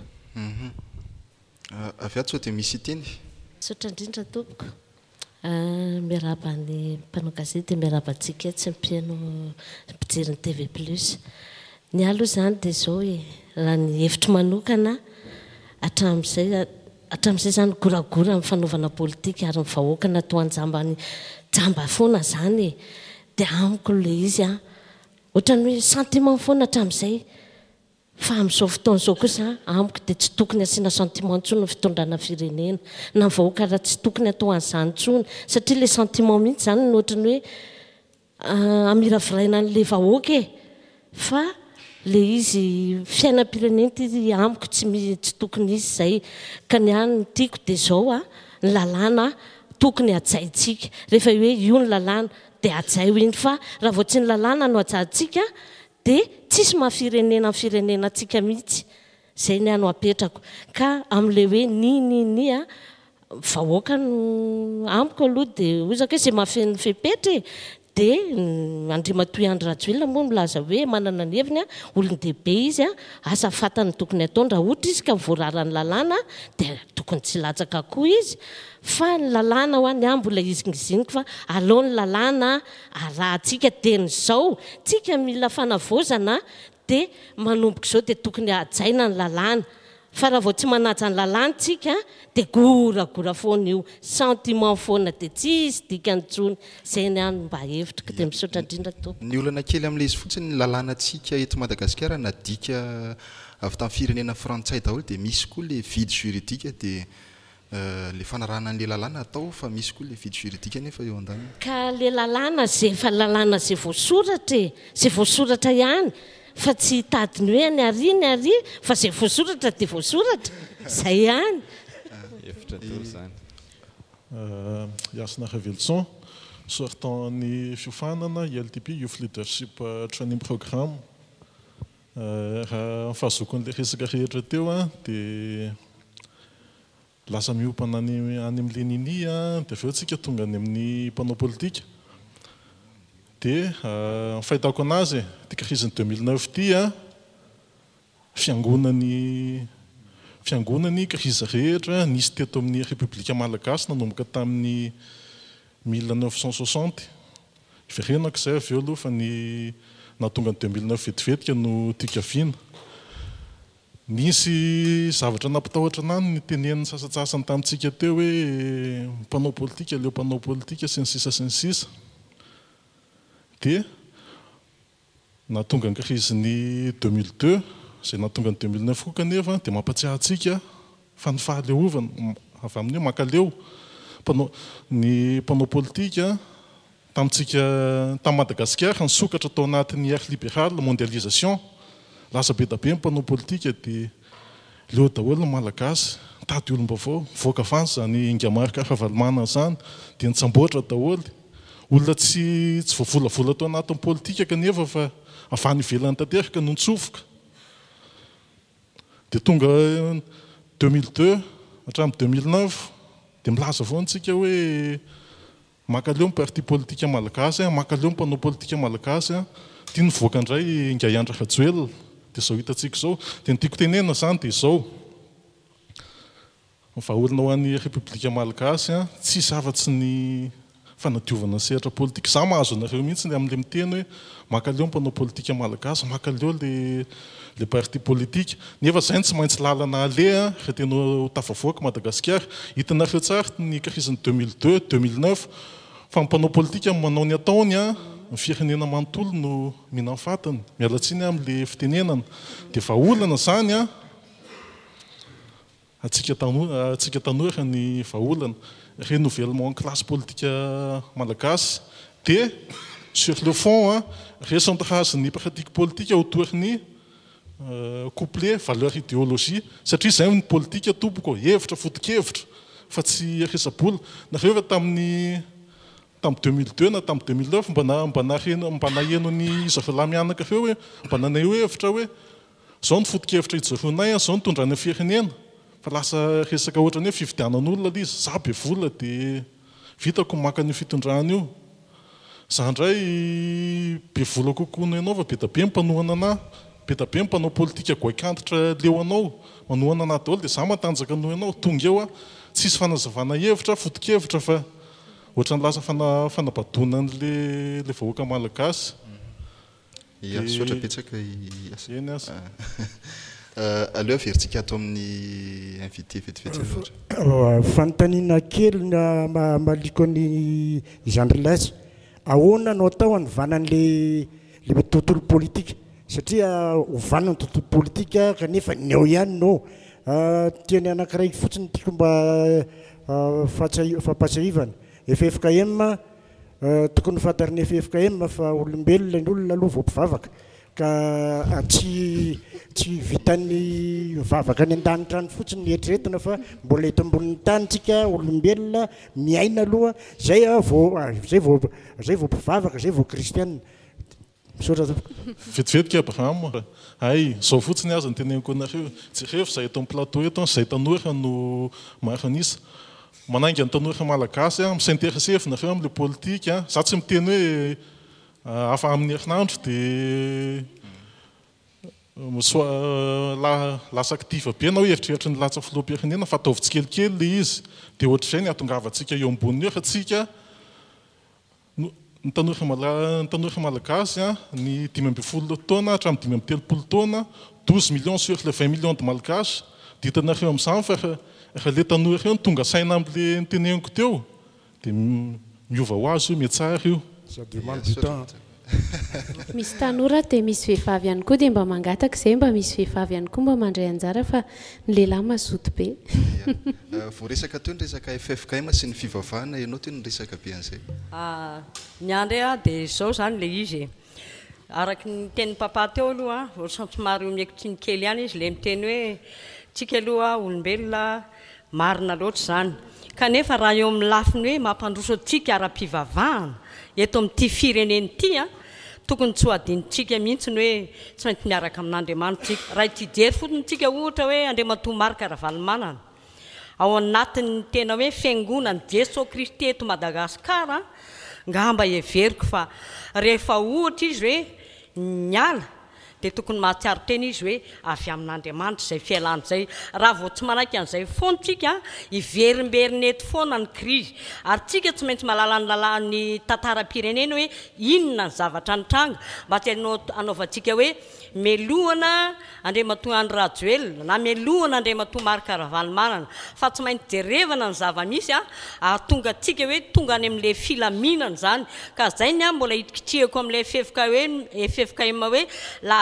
tvplus ny ao zany di zao e, raha ny hevitry manokana azay atramin'izay zany goragora amin'nfanaovana politika arynahoakana tonambayjamba foana zany e. de amiko le iz otrany hoe sentimen fanarazaymzaooo dtsy tooyansny yrehoakaah tsy toony ato anznytonsaria le sentimen mihitsy zany nranyhoeiraiaina ah, nle ahoaka e. le izfiainapirenent amiko tsy tokony izy zay ka ny any ny tiako de zao a ny lalana tokony asaitsika rehefa oeio ny lalàna de asay ho iny fa raha vao tsy ny lalàna no ajahtsiaka di tsisy mahafirenena nfirenenaatsika mihitsy izay ny ano apetrako ka amin'ilay hoe nininy a vahoaka no amiko aloha di ho zako o izay mahafeny fihpetra e de mm, andrima toy andro rajy elona mono milaza hoe manana ny heviny a olony dehibe izy a asa fatany tokony ataondraha ohatra izy ka nivoararan'ny lalàna de tokony tsy latsaka koho izy fa ny lalàna ho any a mbola izinyiziniko fa aloha ny lalàna araha ntsika teny izao tsika mila fanavozana dia manomboka zao dia tokony ajaina ny lalàna fa raha vao tsy manatsa ny lalànytsika dia goragora foana io sentiment foana di tsy isy dika nytsony zay ny any mba hevitra k di misotra indrindra to ny olana kely amn'lay izy fotsiny n lalànatsika eto madagasikara na dika avy tamin'ny firenena frantsay daholo di misy koa la vidy juridika di euh, le fanarahna an'la lalàna atao fa misy koa la vidy juridikanefaeoa ka la lalàna zay fa lalàna zay vosoratrae zay voasoratra ihany fa tsy tadiny hoe any ari ny ari fa zay voasoratra di oasoratra zay aysna euh, aeloson sortonny fiofanana ltb ufleeshiptri euh, programme euh, fahazokon'la esaka rehetra teo a ah, dia lasa miompana ay ami'lenini a ah, diav eo tsika tonga ay amin'ny mpanao politika d fahitako anazye ty kahizany 2u0n ty a fiangonany fiangonany kahiza rehetra nisy teto amin'ny républika malagasy nanomboka tamin'ny mil neuf cent sixant vrenako zay av eo alohafa ny nahtonga ny 2eumnu vetivetika no tkaiana nisy zavatra napitahotra ananyny tenenny sasatsasany tamitsika teo hoe panao politika leo panao politika sy ny sisa sy ny sisa de nahtonga ny kariziny deux0ildeu zay nahatonga ny deuxmilneuf koa kanefa dia mampatsiahatsika fa nyfahalehovany avy amin' ho makaleo mpanao ny mpanao politika tamitsika tamin'y madagaskara nysokatra atao anatin'ny aire libéral mondialisation lasa be da be ny panao politika di leo daholy ny malagasy tady olombavao voaka fay zany ngamarkafahavalemana zany di nitsamboatra daholy olona tsy tsy voavolavola tao anatin'ny politikakaefa aanvelntnontoadeuxmid eh, hatram' deuxminuf de milaza voantsika hoe maka aleo parti politikamalasya maka aleo panao politikaalasya ia nkandraygaadraaena de zaoitaikzaodenadaonahoan'yrépas a tsy zavatsy ny fa naiovana ysertra politiq za mahazonareo mihitsy am'le miteny hoe maka aleo mpanaopolitikaalaaz makaeo la parti politike nefa zay ny tsy maintsy lalana ale rytenao tafavoaka madagaskar hitanareo tsary nykarizan'ny 20 0n fa panao politikamanao ny ataonya mfirenenamatolo no mihinafatny mialatsiny am'le fitenenana de vaolana zany a atsika tanorany vaaolana rénouvellment classe politike malagasy de sur le fond a resontahazy ny paratiako politika o toriny euh, couplet valeur idéologie satria zaynpolitike tompoko hevitra fodikevitra fa tsy aresabola nareoa taminny tamn' 202u na tami' 200n babamba naenony izarolamianaka reo hoe mba nanayo hevitra hoe zao ny fodikevitra iareonay a zao nitondrany afierinena fa lasa esaka ora ny fiviianan'olona la z za bea di vitako aka'i fitondranio za ndray bevakokonoo anaofabe abe mpabe abe mpanaopoikagoaraeoaao l d za maanjaka noh anaotongaeoatssy fanazaana hevitraookhevitafoanysaa Euh, aleoferitsika atao amin'ny invité vetivetotrfanontanina euh, kelyna mahaliko n'ny zandrilasy ahoana no atao anyvananyla la tontolo politika satria hovanan'ny tontolo politika kanefa ny eo ihany nao euh, tiany anakiraiky fotsiny tiako mba s-fampatsahivana ffkm tokony hofantarin'ny ffk fa olombelona ny olona aloha vao mpivavaka Ah, sy tsy vitan'ny vavaka ny an-danitrany fotsiny etrietina fa mbola ito mboni'ny tany tsika olombelona miaina aloha zay zzay ah, vompivavaka ah, zay voristiaiiabraay zao fotsiny azynytenkonareo tsyref za to platea eto zay tanoa no i managanytanora malagasysnterseefnareo amla politike za tsy miteny hoe Ah, afa amin'ny arinatrodlsaki mm, be nao eitreitra nylatsafloinena fa atovitsikelikely la izy deohrazay ny atongavatsika eoamboniny eo tanomalagasy ah, ny dimy yoltao hradimy mteopo tao douze million sur le vi million de magay dhitanaeo amzanyfa ale tanoeotonga saina amle teneniko teo d mioa hoazy io miatsario isy ta dia misy vehiavy hany koa dia mba maatak zay mba misy ehiavy any koa mba mandray ajara fa nlehilh ao beiadra dia zao zany la iz e. aak ny tenpapa teoaloha tmar mikotrynykely hany izy la miteny hoe tsika aloha olombelona marina loatra zany kaefa raha eo ami'ylafiny hoe mampandroso tsikara-pivavahana eto amin'ty firenenyity a ah, tokony tsy ho adintsika mihitsyny hoe tsy mainty miaraka amin'andriamanitra tsika raha itijery fotony tsika ohatra hoe andria matoa marykarahavanymanana ao anatinny tena hoe fiangonany jeso krist eto madagasikaraa ah, nga mba everiko fa rehefa ohatra izy hoe nyala da tokonyahatsiaoteny izy oein'ahoty anazayfontika iverimberinety fonany rizy ary tsika tsy maintsy malalanylalan'y tatarapirenena hoe inona ny zavatra nytranga mba ty aanaovatsika hoe meloana andremato ayrajelna na meloana andremato marikaravanymanana fa tsy maintsy jerevana ny zava misytongatsika ah, ah, hoe tonga any amla filaminany zany ka zai ny a mbola itikitriako amle fevkae hoe la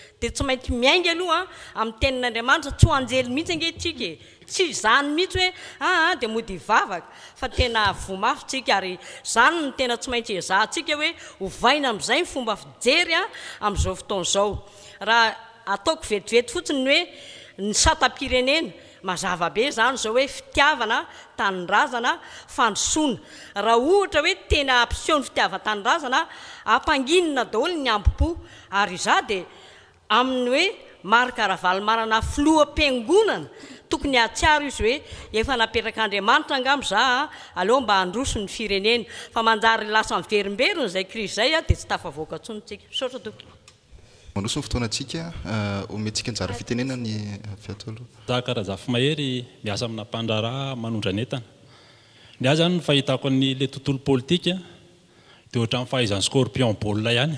de tsy maintsy miainga aohaamnyteninandriamaitra tsy hajely mihis getik e. tsy zny mihitsy hoe ah, ah, d mo d ak fa tena maftsik anyn tena tsy maitsy aoeaamzayooovetiet otsiny hoe ah, ireneazbe zanyzaohoe fitiavana tanrazana fanosona raha ohatra hoe tenampiseony fitiavatanrazana apanginina daolo ny ambipo ary za dia aminy hoe marokaravalymanana filoham-piangonana tokony atsiaro izy hoe efa napetrak'andriamanitra angam zaa ah, aleha mba androso ny firenena fa manjary lasa min'yverimberina zay krizy zay a ah, dia tsy tafavoaka ntsonytsika saotratoor ny fotoanatame rfneanyzakarahazafo mahery miasa aminampandrara manondra anentana ny ahy zany nofahitako nyle tontolo politika dia ohatra min'n fahaizan'ny scorpion baoli ihany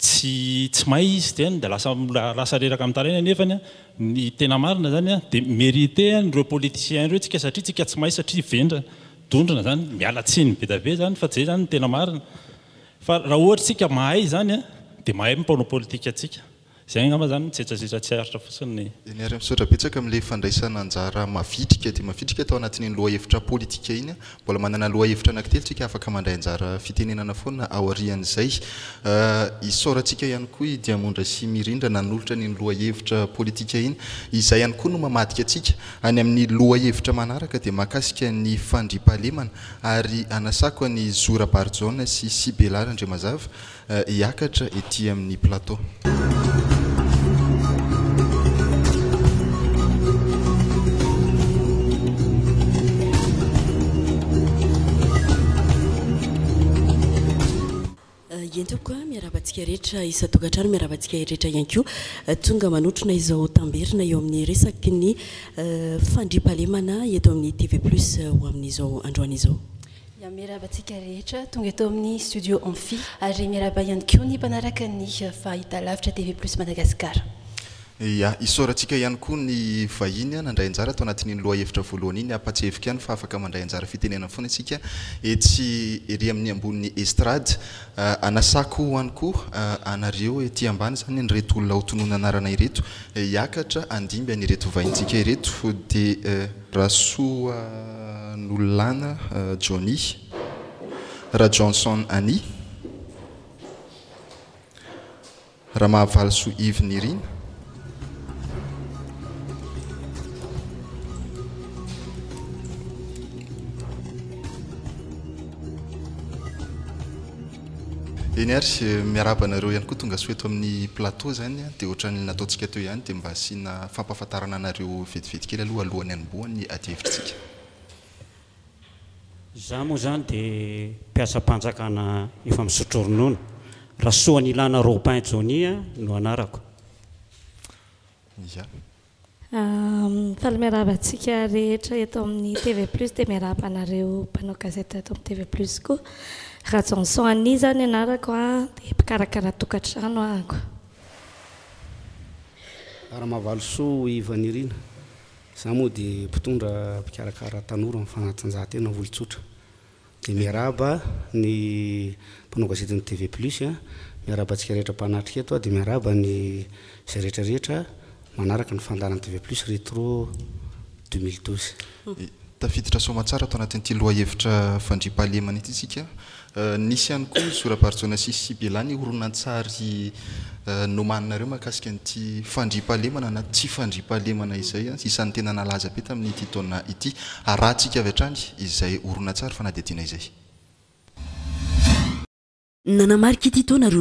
tsy tsy mahay izy teny da lasala lasa reraka amin' taraina nefany a ny tena marina zany a dia merite nyreo politicien reo atsika satria tsika tsy mahay satria ivendra dondrina zany mialatsy ny be dabe zany fa tszay zany ny tena marina fa raha ohatra tsika mahay zany a dia mahay mipanao politika atsika zayyaymsotraetsaka ami'la fandraisananjara mavitrika dia mavitrika atao anatinyloahevitrapolitika iny mbola manana loha hevitra anakteltsika afaka mandray anjara fitenenana foana aian'zay eh, isorantsika iany koa di mondra sy mirindra na nolotra y loha hevitra politika iny izay ihany koa no mamadika atsika any amin'ny loha hevitra manaraka dia mahakasika ny fandripahalemana ary anasako ny zorabarjan sy sibelary indri mazava Eh, iakatra ity amin'ny plateau eh, entokoa miaravantsika rehetra isa togatrany miaravantsika rehetra ihanko eh, tonga manotrona izao tamberina eo amin'ny resaky ny fandripalemana eto amin'ny tvplus ho amin'izao androanaizao miarabantsika rehetra tonga etao amin'ny studio enhi ary miarahabaiany ko ny mpanaraka ny fahita lavitra tvplus madagasikara ya isorantsika ihany koa ny vahiny nandray njara atao anatin'n'loa hevitra voalohany iny ampatsevika ihany fa afaka mandray njara fitenena foana sika etsy iry amin'ny ambonin'ny estrade ah, anasako any koa ah, anareo ty ambany zany nyreto olona hotonona anarana ireto iakatra andimby nyreto vahintsika ireto dia eh, rasoaa nyoloana ah, jony raha johnson ani raha mahavaly so ive nirina areohany koa tonga etamin'ny platyoydeetieeaany diaaampanjakana efmisotroronono raha soany ilana robin joni a no anaaoiaraatsika rehetra eto amin'ny tvplus dia miaraaanareo mpanao gazeta eto amin'ny tvplus koa hnza mo d mpitondr mpikarakara tanoro ami'fanatnjahantena lontsora d iaaany mpanoka zetny tv plusa miarabantsika rehetra panatriketo a di miaraba ny zy retrarehetra manaaka nyfandaranytvplus retr tafidtra somatsara to anatin'n'ty lo hevitra fandri pahalemanyty sika nisyaykoa raarna sisyelany oronatsynoinaromahaasikanty aemna natsy hemna ayisn'ytena naazabe tamin'nyyita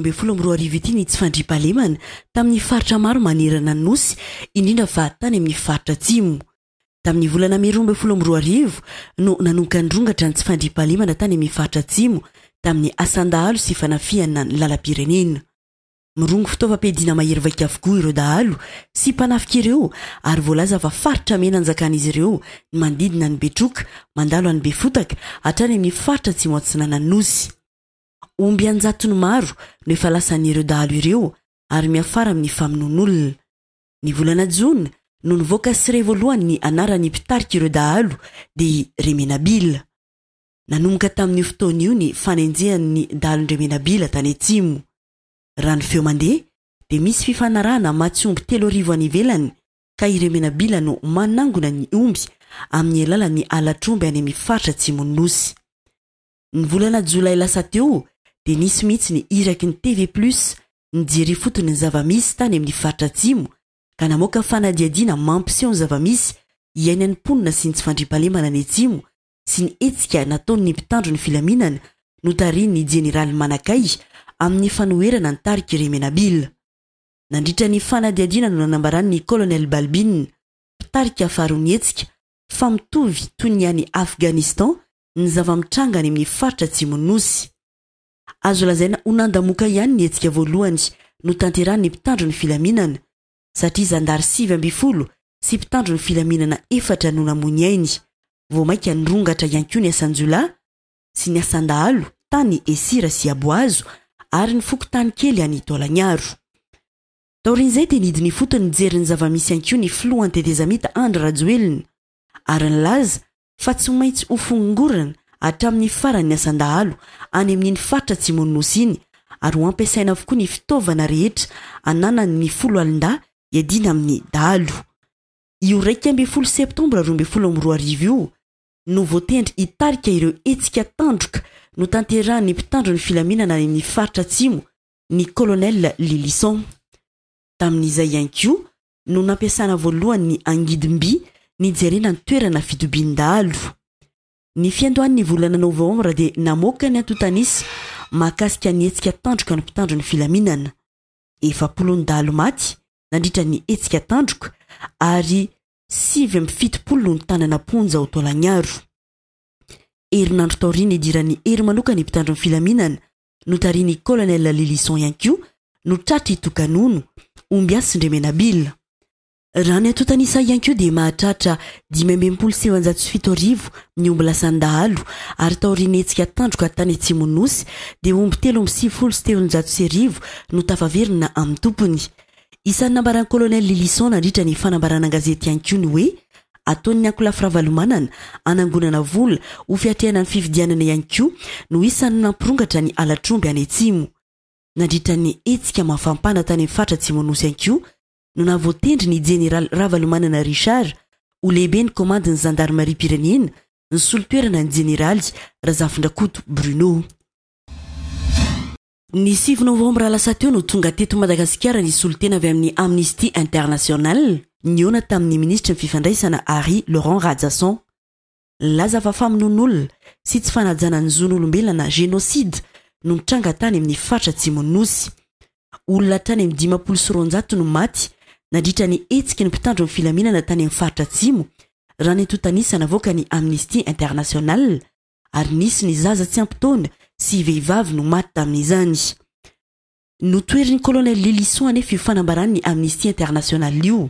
mbey folo myroarivo ity ny tsy andraemana tamin'ny faritramaro maneranasy inrindrafa tany amin'ny faritra imotami'ny volana rombey folo amro arivo no nanomboka nyrongatra ny tsy fandripahalemana tany ami'ny faritra tsimo tamin'ny asan-dahalo sy fanafiana ny lalapirenena mirongo fitaovapedina maeryvakavogo ireo daalo sy mpanafika ireo ary volaza fa faritra mena anjakana izy ireo ny mandidina ny betroka mandalo anybefotaka atrany miyfaritra tsy msinananosy ny mao no efa lsan'ireo dalo ioyimiy non'olna nonyvaka siray voaloanyny anarany pitarika ireo daalo drea nanomoka tamin'io fotonaio ny fanenjehan'ny dalondremenabila tany etsimo ra ny feo mandeha dea misy fifanarahna matsyomby telo arivoany ivelany ka iremenabila no manangona ny omby amin'ny alalany alatromby any ami'yfaritra tsimony nosy nyvolana jolay lasa teo dea nisy mihitsy ny iraky ny tvplus nijery fotony ny zava-misy tany amin'ny faritra tsimo ka namoaka fanadiadina mampiseho ny zavamisy iainy anymponina sy ny tsy fandripalemana ny etsimo sy ny etsika nataon ny mpitandro ny filaminana no tari ny jeneraly manakay amin'ny fanoerana nytariky remenabila nandritrany fanadiadiana no nanambaranny kôlonely balbi mpitarika afaronyetsika famitovy toy nyany afganistan ny zavamitrangany miny faritra tsimonosy azo laza na onadamoka ihany ny etsika voalohany no tanteranny mpitandro ny filaminana satria zandary sivy mbfolo sy mpitandro ny filaminana efatra nonamony ainy arongara anko nyasanj sy aoysrasyzo ry nyokotany kely anaozaynidinotony jeriny zavamisy anko ny loanteeamita andry rajelna za tsy maintsy hofongorana atrami'ny fara ny asandalo any amininy faritra tsy monos iny ary oampiasaina vokoa nyitovana eea kyambe folo septambra roa mby folo amro ari o no voatendry hitarika ireo etsika tandroka no tanterahany mpitandro ny filaminana ny faritra tsimo ny kolonel lilison tamin'n'izay ihanko no nampiasana voalohany ny angidimby ny jerena ny toerana vidobiany-dalo ny fiandohan'ny volana novambra dea namoka ny antotanisa makasika ny etsika tandroka ny mpitandro ny filaminana efa polony-dalo maty nandritra ny etsika tandroka ary sivy amby fitopolo no tananaponja otolaao erinandro taoriny ediran'ny ery manokany mpitandronyfilaminana no tariny kôlônellelison ianko no tratra anonoobyssndrmenabi rah nyattansa ianko de mahatratra diyboo sesyiorio yoblasandalo ary taorinyetsika tandroka tany tsimonosy de omby telo mby sivyolostenjato sy arivo no tafaverina amn'ny tompony isan'ny nambarani kolonelilison nandritra ny fanambarana gazety ihany ko ny hoe ataon'ny anko lafy rahavalomanana anangonana vona ho fiatrehana ny fividianana ihany ko no isan'ny nampirongatra ny alatromby any entsimo nandritrany etsika mafampana tany my fatra tsimonosy ian ko no navoatendri ny jeneraly ra valomanana richar holehibe ny komandiny zandary marie pireneena ny solo toerana ny jeneraly ra zafindrakoto bruno ny siv novambra alasa teo no tonga teto madagasikara nisy olo tena avy amin'ny amnesti internasional ny ona tamin'ny ministra ny fifandraisana ary larent rajason nlazafafamin'on'olona sy tsy fanajananyzon'olombelana genosid no trangatany ami'ny faritraim os olonatany amisrnjao no may nadritra ny etsika ny mpitandro nyfilaminana tany am' faritraimo raha ny totanisana vka ny amnisti internasional ary nisy ny zaza tsy ampitona tsy vehivavy no maty tamin'izany no toerin'ny kolonely lilison anefafanambaranny amnestie internasionalio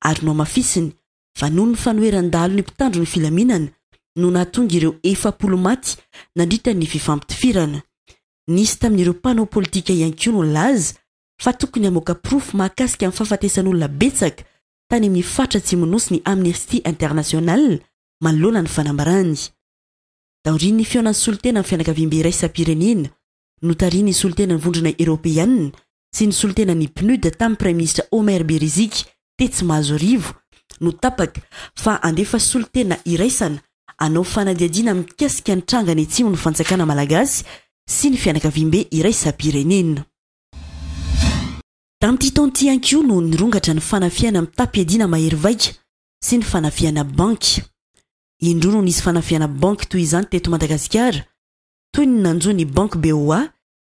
ary no mafisiny vanon ny fanoerandalo ny mpitandro ny filaminana no nahatonga ireo efapolomaty nandrita ny fifampitifirana nisy tamin'ireo pano politika ianko no laza fa tokony amoaka prof maakasika amin'ny fafatesan'olona betsaka tany ami'y fatratsy minosy ny amnesti international manolona ny fanambarany drinny feona ny solotena nyfianakavimbe iray sampirenina no tariny solotena nyvondrona eropéen sy ny solotena ny pnuda tamin'ny prem ministra omer bereziky tetsy mahazo arivo no tapaka fa andefa solotena iraisana anao fanadiadiana mikasika antranga na etimy ny fanjakana malagasy sy ny fianakavimbe iray sampirenina tam'ty tonti anko no nirongatra ny fanafiana mtapiadina maherivaika sy ny fanafianabanky indrono nizy fanafiana banky toy izany teto madagasikara toy ny nanjo ny bank be oa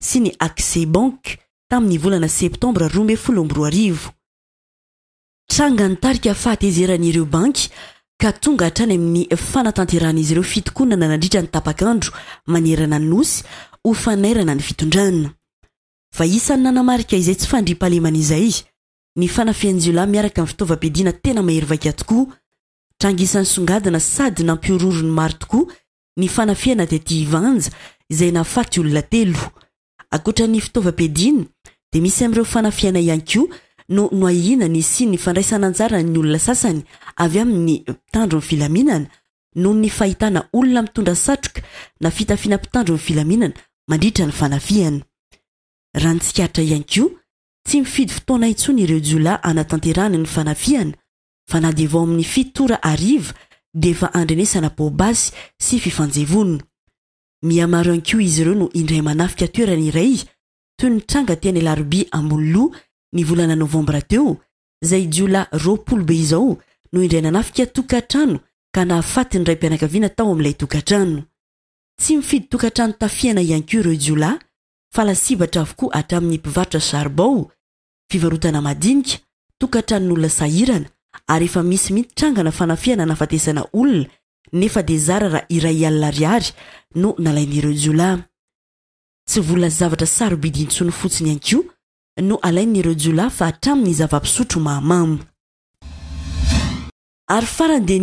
sy ny akse bank tamin'ny volana septambra roame folmb ro arivo rangany tarika faatezeran'ireo banky ka tonga atrany amin'ny fanatanterahanaizy ireo fitokonana nandritra ny taakandroanenansana nyna zay tsy ya iarakamfitovadina tena maeriaatokoa trangisan'ny songadina sady nampiororo ny maro tokoa ny fanafiana dity ivanja izay nafaty olona telo ankoatra ny fitaovam-pedina de misy ami'ireo fanafiana ihanko no no ahina ny sy ny fandraisananjara ny olona sasany avy amin'ny mpitandro ny filaminana no ny fahitana olona mitondra satroka na fitafianampitandro ny filaminana mandritra ny fanafiana raha ny tsikaritra ianko tsy mifidy fotoana intsony ireo jola anatanterany ny fanafiana fanadivao amin'ny fitora ariva defa andrenesana pôbasy sy fifanjevonna mimaro anko izy ireo no indray manafika toerany iray totranga tia lab myoanvraeozay jl roobe izao no indray nanaa tokarano k afatiny ray anakainatao alay okaano sy miidytokaranotna ianko ire jra avko arami'y ivaraaoarann'oloa a ary efa misy mitrangana fanafiana nafatesana olona nefa de zara rah iray alina ariary no nalain'ny rejola tsy volla zavatra sarybidiintsony fotsiny ianko no alai'ny rojola fa atraminy zavam-pisotro mamamoyarayde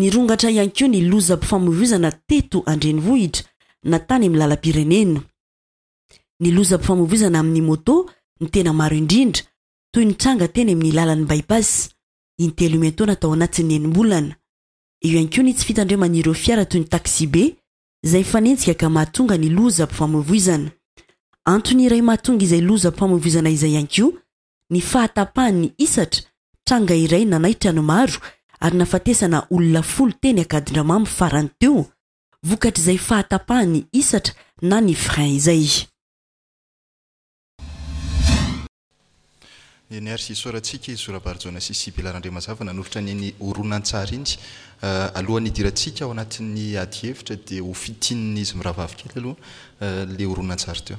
nirongtra ianko ny lozapifamovozana teto andrenivohitra na tany ami'nylalampirenena ny lozapifamovozana amin'ny moto ny tena maro indrindra toy ny tranga teny ami'ny lalan'ny baipasy intelo mintona tao anatiny enimbolana eo ihanko ny tsy fitandremanireo fiara toy ny taxi be zay fanenjika ka mahatonga ny loza pifamovoizana antony iray mahatonga izay loza mpifamovoizana izay ihanko ny fahatapaha ny isatra tranga iray nanaitra ny maro ary nafatesana olonafolo teny akadindra mamby farany teo vokatr' zay fahatapahany isatra na ny frein izay eny ary sisorantsika izy zorabarjona si sibelarandremazava na anoritra nyeny oronantsara iny ah, alohany idirantsiaka ao anatin'ny adyhevitra dia hofitininy izy miraha vaavykely aloha ah, lay horonantsary teo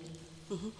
Mm-hmm.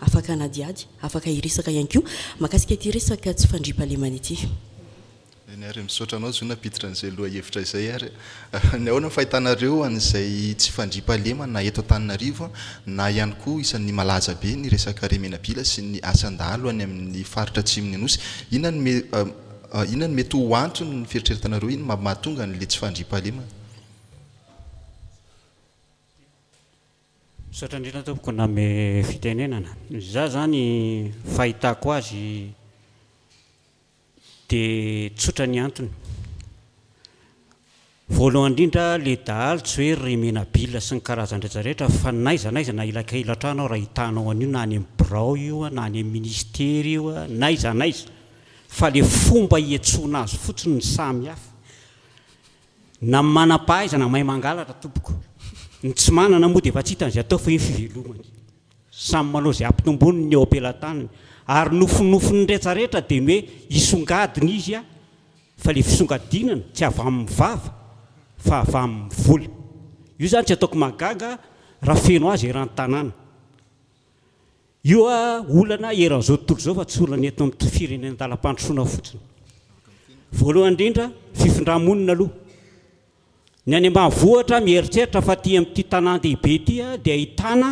afaka nadiady afaka irsaka ihany ko mahakasika aty rsaka tsy fandripalemana ity nyary amin'nsotranao izo napiditra n'izay loha hevitra izay ary ny ahoana nfahitanareo an'izay tsy fandri-pahlema na eto taninarivo na ihany koa isan'ny malaza be ny resaka remenabila sy ny asandalo any amin'ny faritra tsymi eh, eh, ny nosy inany m iona ny mety hoantony ny fieritreritanareo iny mmahatonga n'la tsy fandripahalemany sotra indrindra tompoko name fitenenana za zany fahitako azy dia tsotra ny antony voalohanyindrindra la dalitsy hoe remena bil sy ny karazandrietsarehetra fa na iza naiza nailakailatraanao raha hitanao an'io na any ami' brao ioa na any ami'ministery io a na yza naiza fa le fomba hiatsona azy fotsiny ny samy hafy na mana-pahaiza na mahay mangalatra tompoko ny tsy manana moa defa tsy hitan'zay atao fa fiveomny amy manaozay ampitombony ny opelatnny ary nofonofonynretsarehetra deanyoe isongadiny izy a fa le fisongadinana tsy av inyvaaf aao zny tsy ataooaeaolanaeazao tontolo zao fa tsy olany et m irenedala-andronaotiny valoanydrindra fifidramonina aloha ny anyambanyvohatra mieritseritra fa ty amty tanandehibe tya ah, d itna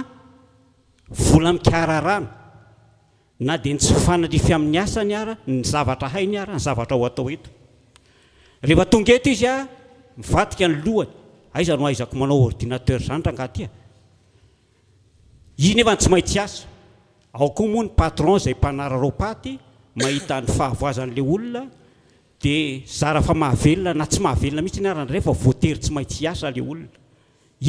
vola mikaraana n d ntsy ofaly amin'ny asa ny az a eyohayaantsy aity a ao ko moa ny patron zay mpanararopaty mahita ny fahavoazan'lay olona dia zara fa mahavelona na tsy mahavelona mihitsy ny aranry fa voatery tsy maitsy ale olona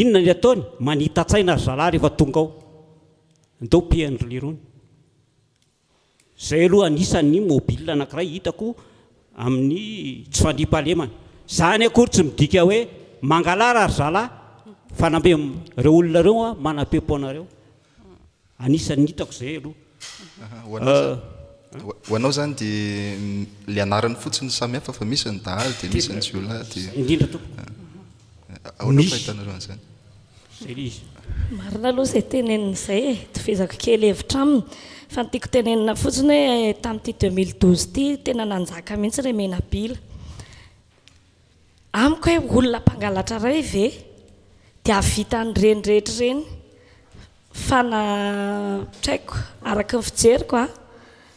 inon y ataony manitatsaina ry zalah rehefatonga aoahany oi anairaiao ain'y tsy faniaeany zany akory tsy midika hoe mangalara ry zalay fanae olonareoae-ooan'niaozay aoha hoaao zany di la anaany fotsiny samhaffamisynyaa dhzaeeiazay ezako kelyevitra aiy fa ntiako ah. ah, tenenina fotsiny hoea'euxmihionmara ay e aa nyenirehetryreny fana raiko araky ny fijerykoa ah?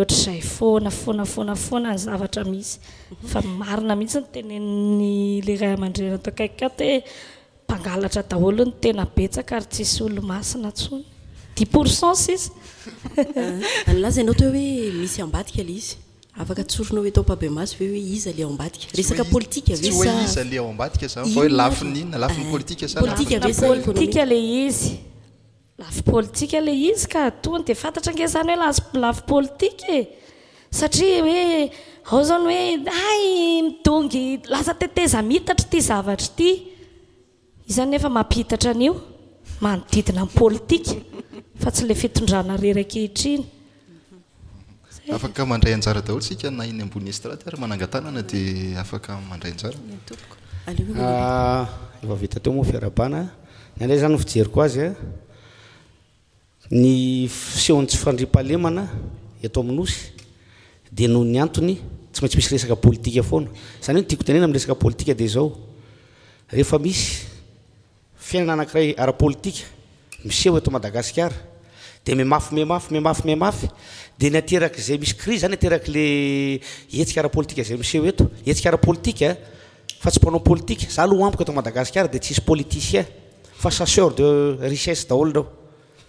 hzayfana foanafaafana nyzaara miisy fa aina mihitsy nyteneny leray aman-drena taokaik kathoe pangalatra daholo no tena betsa ary tsisy olo masina tsonydix porcentsilaanao thoe misy abaikala izy afak soronao etopabi masy veoe izy ala abadiapiyla izy lapolitika la izy ka atoy difantatra ge zanyhoe lapoitika e. satria hoe ao zany hoe ay midongy lasa teteza mitatra ty zavatra ity iany nefa mampiiatra 'iomanoidina amipolitika fa tsy la fiondraaerykehiiy a aney zany fijeyko azya ny sehontsy fandripalemana a syie y de naezay misy izany nee eapzay ieoeeapyaopa za lo apoka eto madagasikara de tsy izy pôliticien fa caseur de richese daholo nao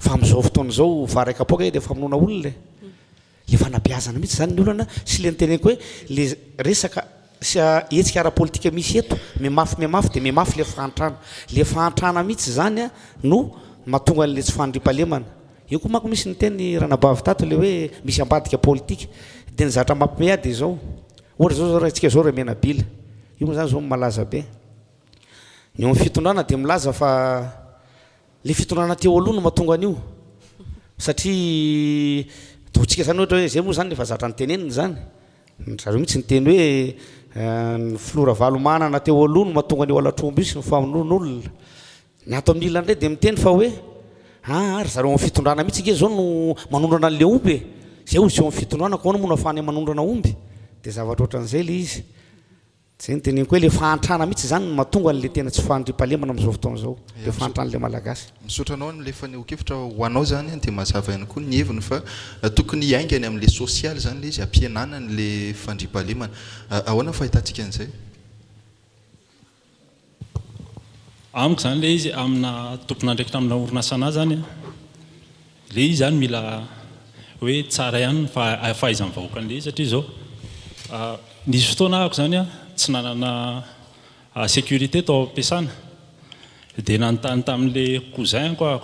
famzao fotanao aakleiy leeeo hoelees etsika rahapolitika misy eto mmafymemafy de memafy le fatrana le fantrana mihitsy zany a ah, no matongale tsy faadripaeana io koa mako misy nyteny ranabavtato le hoe misy bidrna de milaza fa le fitondrana te lohano matonganio satriantsika zany ohatra hoe zay moa zany lefazatra nyteneniny zany zareo mitsy nteny hoe eh, oraoaana teoano mahatonga alatrob sy nyfaio'olona nyato amin'ina nray de miteny fa hoe ah, ry zareo fitondrana mihitsy ke zaono manodrana le oby e. zay ozeo fitondrana a moa no afany manondrana omby di zavatra oatra an'zay le izy o holearana mihitsy zany nmahatonga'la tena tsy fadriaemna am'zao toazaoanla aaaehdhahyhoyaiay amila soia zanyley imlaiozany le eh, iz eh, aminatompona ndraiky taminaorina sana zany le izy zany mila hoe tsara ihany ahaizan'nyhoakan'le iy satria zaony ah, fotoana hako zanya tsy nanana ah, sécurité tao ampiasad aytamile ouzin ko ao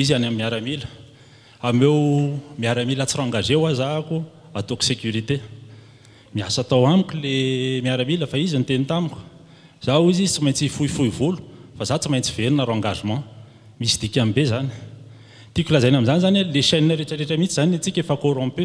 izy ay amiaaiaeomiaramila tsyrngageoa zako ataoosécritéato aioleaa fa izynteny taiko zao izy izy tsy maitsy foifoy volo fa za tsy maitsy verina rengaement misy ibe zanytiakolazainy am'zany zany lechaî rerarehtra mihitsy zany atsika efa corrompe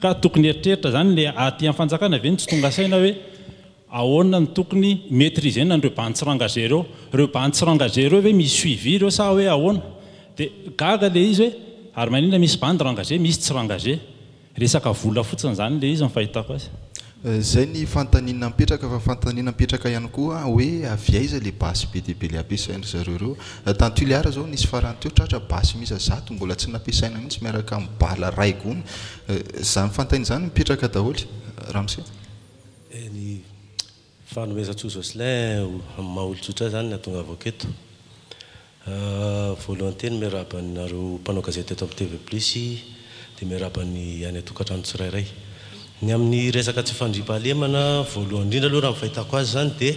ka tokony heritreritra zany lay aty amnfanjakana avyeny tsy tonga saina hoe ahoana ny tokony maîtrisenandireo banitsirangage reo reo banitsirangager reo hoe misy suivi reo sa hoe ahoana dia gaga la izy hoe ary manina misy bandy rangager misy tsirangager resaka vola fotsiny zany lay izy mn'fahitako azy Euh, zay ny fantanina mpetraka fa fantaa mpetraka ihany koa hoe a aza la basy be deibe l ampiasain zareo reott euh, zaonisy faa teotata bsy sz mbla tsy naiaaiamihitsy iaaka bala agony za ifntazany mipetraka daholy eh, hahsl holo zny aet euh, lohany tey miaabareo mpnogazetto am'tevblus dia mirabany ay tokatranotsirairay ny amin'ny esak tsy fandripahalemana valohanydrindraaloha raha fhitao azzany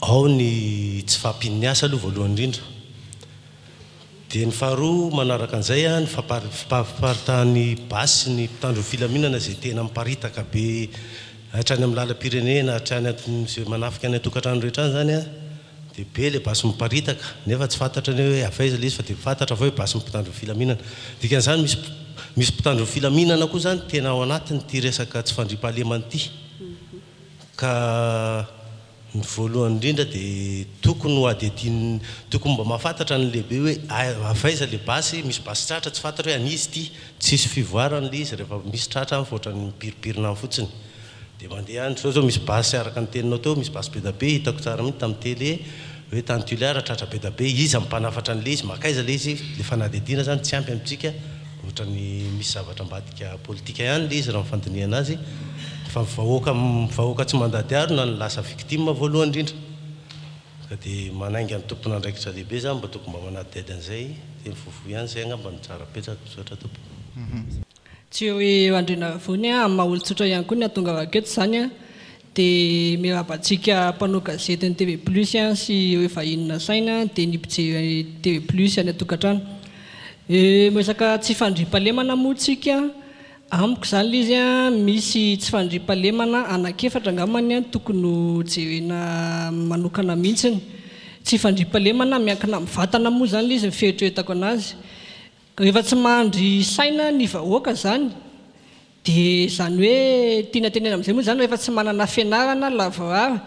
danytsy fmya lohavaohnrindrahzaytn'ybas ny mitandrofilainaazay ah, tena patka bearay am'lalapirenea aayanaika atokatranyetrany zanydbe ah, l basnefa tsy fntara yhaizleiy fa defntatra bas mpitandrofilaakn'zany misy misy mitanronyfilaminanako zany tenaaoaytrsaktsy fndriahenyvohydrindra dtokonytokoymba mahaftatra lehibe hoe fizale bas misy bastratra tsy fantatra hoe aizy ty tsisy fivoan'le izy refamisytrara yiriirnaotsiyzao zao misy basy araka teninao tomisy basbe dabehitkotsramh ta'tee hoetlatratrabe dabe izy mimpanafatra 'le izy makaiza ley izy lefa nady adiana zany tsy ampy amisika ny misy zavatra mbadia politika ihany le izy raha ifandiniana azy fa iahaaahoaka tsy mandadyaro na nylasa victi oalhany indrindra ka dimaaiga n tompona anraikita lehibe zany mba tomba maaydyan'zaytihyzay amba iamtsy hoeandrenaoyaanmahalotota ihany koa n ahatoa akt zany a dia mirabatska mpanogazety ny tv plus a sy oe ahinona saina dia nipije tvplus any atokatrany E, miresaka tsy fandrim-palemana motsika amiko zany la zy a misy tsy fandrim-palemana anakefatra ngamanian tokonno jerena manokana mihitsiny tsy fandrim-palemana miankinavatana moa zany lay zy nfiritretako an'azy rehfa tsy mahandry saina ny vahoaka zany di zany hoe tianatenena amin'zay moa zany refa tsy manana fianarana lavrara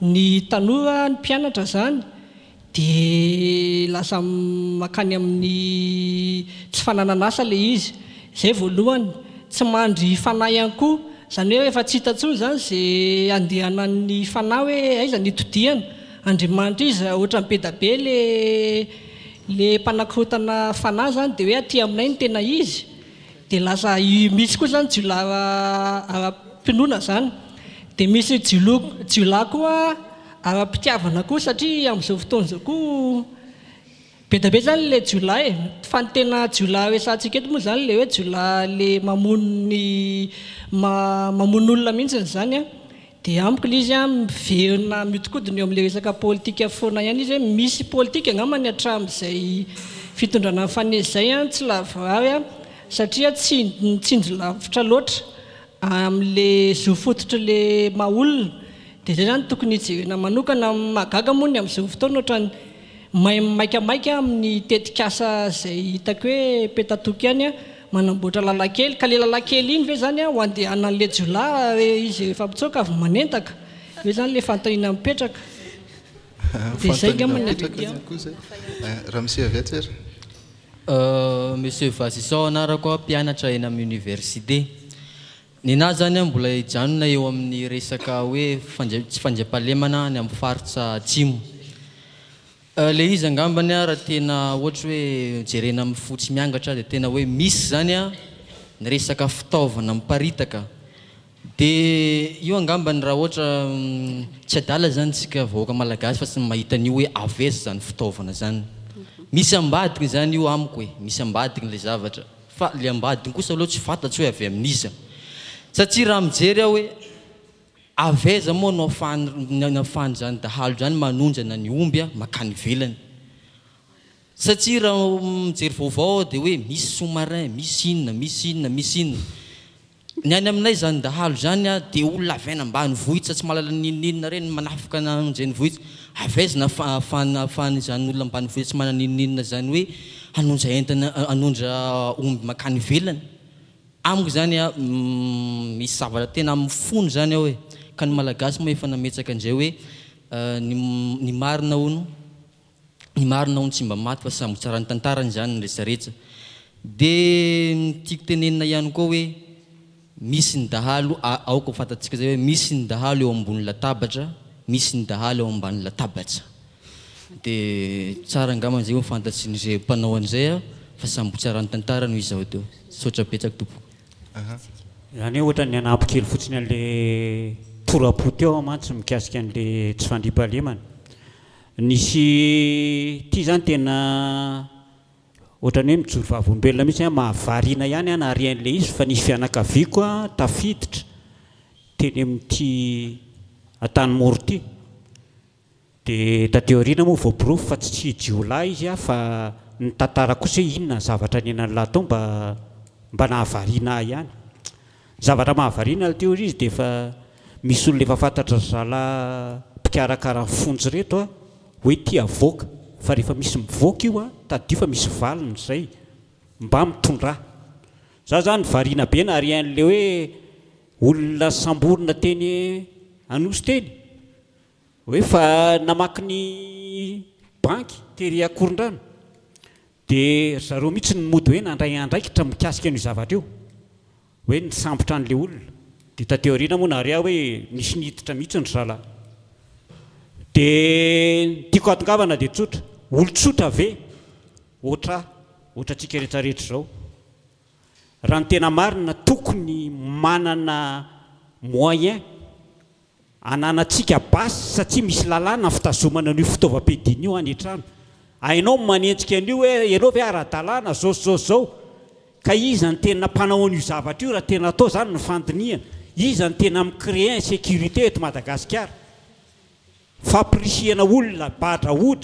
ny tanora ny mpianatra zany d lasa makany amin'ny tsy fanananasa la izy izay voalohany tsy mandry fanay ihany koha zany hoe rehefa tsy hitantsony zany zay andehanany fanahy hoe aizany todihana andriamanitra izy ohatra npe dabe la la mpanakotana fanahy zany di hoe aty aminay no tena izy di lasa misy koa zany jiola mpinoana zany dia misy jlo jiola koa araampitiavana koa satria amn'izao fotonja koa be da be zany ley jola e fanytena jola resa ntsik ety moa zany le hoe jola le mamony mamony olona mihintsyny zany a dia amiko na izy a miverina mitikodiny eo am'le resaka politika foana ihany izy hoe misy politika anamany atram'izay fitondrana nfaneyzay a tsy lavrary a satria ts tsinjo lavitra loatra ami'le zofototra le maaolona dia zay zany tokony ijena manokanamahagaga mony am'zayfotona oay mahmaikamaika amin'ny tetikasa zay hitako hoe petatok ihanya manambotra lalakely ka le lalakely iny ve zany hnde analejola izyfmpisoamanentaka hoe zany la fantanina miperakadizay monsieur vasiso aarako mpianatra heny ami université Eh, ny a zanymbolaon eoain'yeoeaey aai izmby rahatenaohy oejeenamyfotsy iangatradtena oe mis zanyeitaoaambanyraha otsyanysoaasshsbaiazanyioemisy abadiala zavatra fa le ambadiny kosa loatsy fatatsy hoe avy aminiz satsia raha amijery aho hoe avezamoano anahnyzaeyaoaodoemisy somarinisiis iis iy ay ainayzahalo zanya di olona avanambany vohits tsy mahalala nininna reny manafka na janyohits aveza nafafanyzayolonambanyoit tsy mananina zany hoe aa anona omby makany velany amiko zany a mm, misy zavatra tena myfono zany ao e ka ny malagasy moa efa nametsaka an'zay hoey uh, maa aiano sy mba maty fa sambotsarany tantaranyzany reede itiako teneina ihany koa hoe misy ny dahalo aokfatasika zayoe misy ny dahalo eoboyaamis eaetmo zany h aany anapokely fotsiny le rayiles zny tenoaa'y hoe mijoryvavobelona mihtsy mahaaina any anaan'le izy fa niy fianakkoa taiditraeyyaoof fa tsy syjioah izya fa nytantara kosa hoe inona zavatra ninanylahy tomba mba nahavariana ihany zavatra mahavariana l teozy izy dia efa misy ololeyefa fantatra yzala mpikarakara'nyfonjy reto a hoe ti avoaka fa rehefa misy mivoaka io a tadi fa misy valinazay mba mitondra za zany variana be na ary an'le hoe olona samborina teny e, anosy teny hoe fa namaki ny banky tere akoryndrano dia zareo mihitsy ny mody hoe nandray andraikitra mikasika nh zavatra io hoe ny sambotra an'ley olona di tateoina moana ah hoe misy nhiditra mihitsy ry zhada tiak aonna dia tsotra olotsotra ave oaoaratsika rehetsaehetra zao raha ny tena arina tokony manana moyen ananantsika basy satsia misy lalàna fitazomana no fitaova-pidiny io any atrano ainao manentsika anio hoe anao va aradalàna zosizos zao ka iza ny tena mpanao an'io zavatra io rahatena atao zany naiaa izany tena amicrée insécurité eto madagasia mlonaara amoa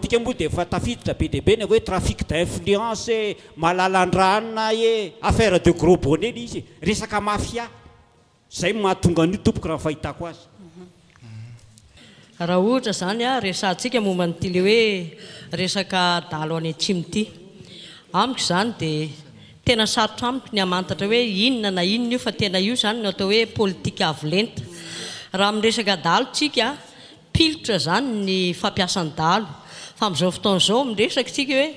defaibe diabe ny a hoe trafic d'influence e, alalandranna e affaire de grobonnel izy esaka mafya zay mahatonga anio tompok raha fahitako azy raha ohatra zany a resantsika momba nyty le hoe resaka dalo anytsy mity amiko zany dia tena sarotra amiko ny amantatra hoe inona na inona io fa tena io zany natao hoe politika avo lenta raha amiresaka dalotsika pilotra zany ny fampiasany dalo fa mi'izao fotoana izao miresaka tsika hoe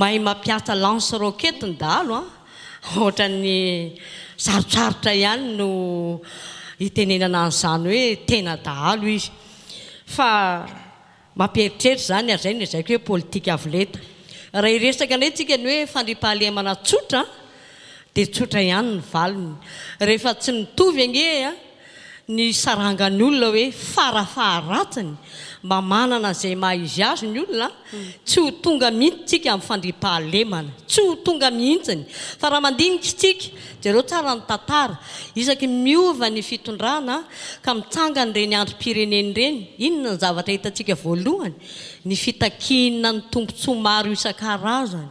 mahay mampiatsa lance rokete ny dalo a ohatrany zarotsarotra ihany no hitenenana anyizany hoe tena daalo izy fa mamperitrertra izany aizay ny zaiko hoe politika avoleta raha iresaka andray antsikany hoe fandri-pahalemana tsotra dia tsotra ihany ny valony rehefa tsy mitovy agnea ah, ny sarangany olona hoe farafaharatsiny mba manana zay mahaizy azy ny olona tsy ho tonga mihihitsytsika amin'ny fandri-pahalemana tsy ho tonga mihitsiny fa raha mandiniky tsika zareo tsara ny tantara isaky miova ny fitondrana ka mitsangany reny andro pireneny ireny inona ny zavatra hitantsika voalohany ny fitakiina ny tompo tsomaro isan-karazany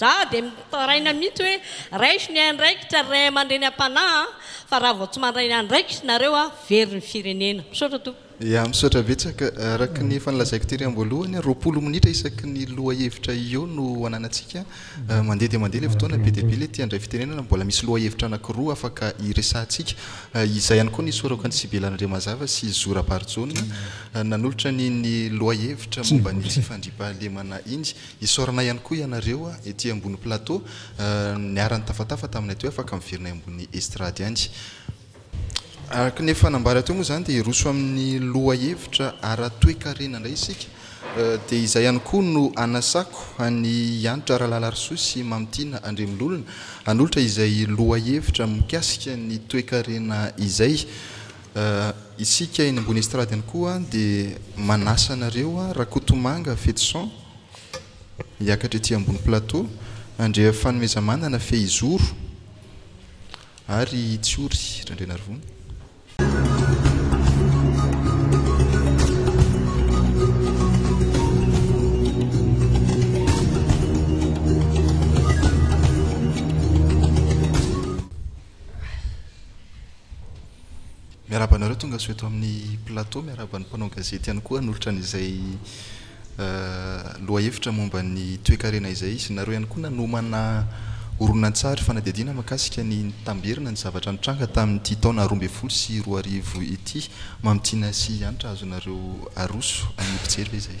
za dia mitaraina mihitsy hoe raisiny andraikitrara amandreny am-panahya fa raha vao tsy mandraina andraiki sa nareo a very 'ny firenena mpisaotra topo a misotrabetsaka araka ny fnlazako treoanyrlinitra isak ny lohevitra eo no aasikaanadndea labedbeltday teambola misy loheira aaa afk iiizay ah, hay ko noaknsenaa sy aaotrayloheitra mhm. ah, momba nytsyfandriahaeana iny isoana hay koa ianareo ty ambon'nyplat ah, niarany tafatafa taminy atyoafaka mverinay ambony estrady any araka nefa nambara ateo moa zany dia roso amin'ny loha hevitra aratoekarena indray isika di izay hany koa no anasa any anitra aralala sos maina andre inolona aola izayhevira mikaikanyoeayabnyedeay od miarabanareo tonga soeto amin'ny platea miaraba ny mpanao gazety ihany koa nyolotra n'izay euh, lohahevitra momba ny toekarena izay izy nareo ihany koa nanomana oronantsary fanadidiana mahakasika ny tamberina ny zavatra nitranga tamin'n'ity taona aroambyn folo sy roa arivo ity mamotiana sy anitra azo anareo aroso anpijery va zay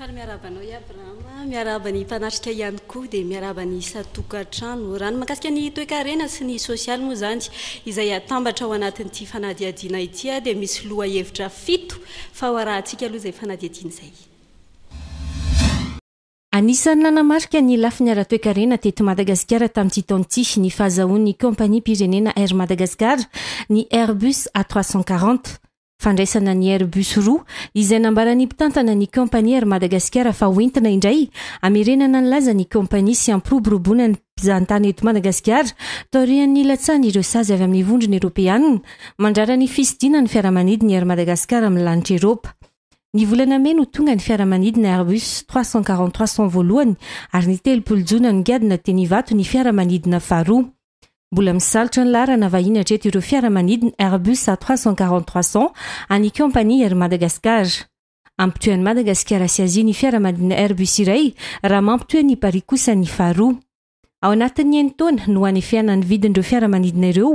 ary miarahavanao iabyramo miaravany mpanatrika ihany koa dia miaravany satok atrano rano mahakasika ny toekarena sy ny sosialy moa zany izay atambatra ao anatinyity fanadiadiana iti a dia misy loha hevitra fito fa o araha antsika aloha izay fanadiadiana izay anisany nanamarika ny lafi ny ara-toekarena tety madagasikara tamin'ny ti tontihy ny fahazahoan'ny compagnia pirenena air madagasikara ny arbus a troscent qarante fandraisana ny arbus roa izay nambaran'ny mpitantana ny kompani ar madagasikara fa oentina indray amerenana nylazany kompani sy amproby robona ny izantany eto madagaskara torian'ny ilatsahny ireo sazy avy amin'nyvondrony eropeania mandrara ny fisidina ny fiaramanidiny ar madagasikara amin'nylanitraeropa ny volana meno tonga ny fiaramanidina arbus t3cent voalohany ary ny telopolojona no giadina de nivato ny fiaramanidina ahro mbola misalotra ny larana vahina hatr eto ireo fiaramanidina arbus a t43cnt any kompania ar madagasikara ampitohany madagasikara sy azi ny fiaramanidina erbus iray raha mampitoa nyipari kosany faroa ao anatin'ny enytaona no hany fiaina ny vidiny ireo fiarahamanidina ireo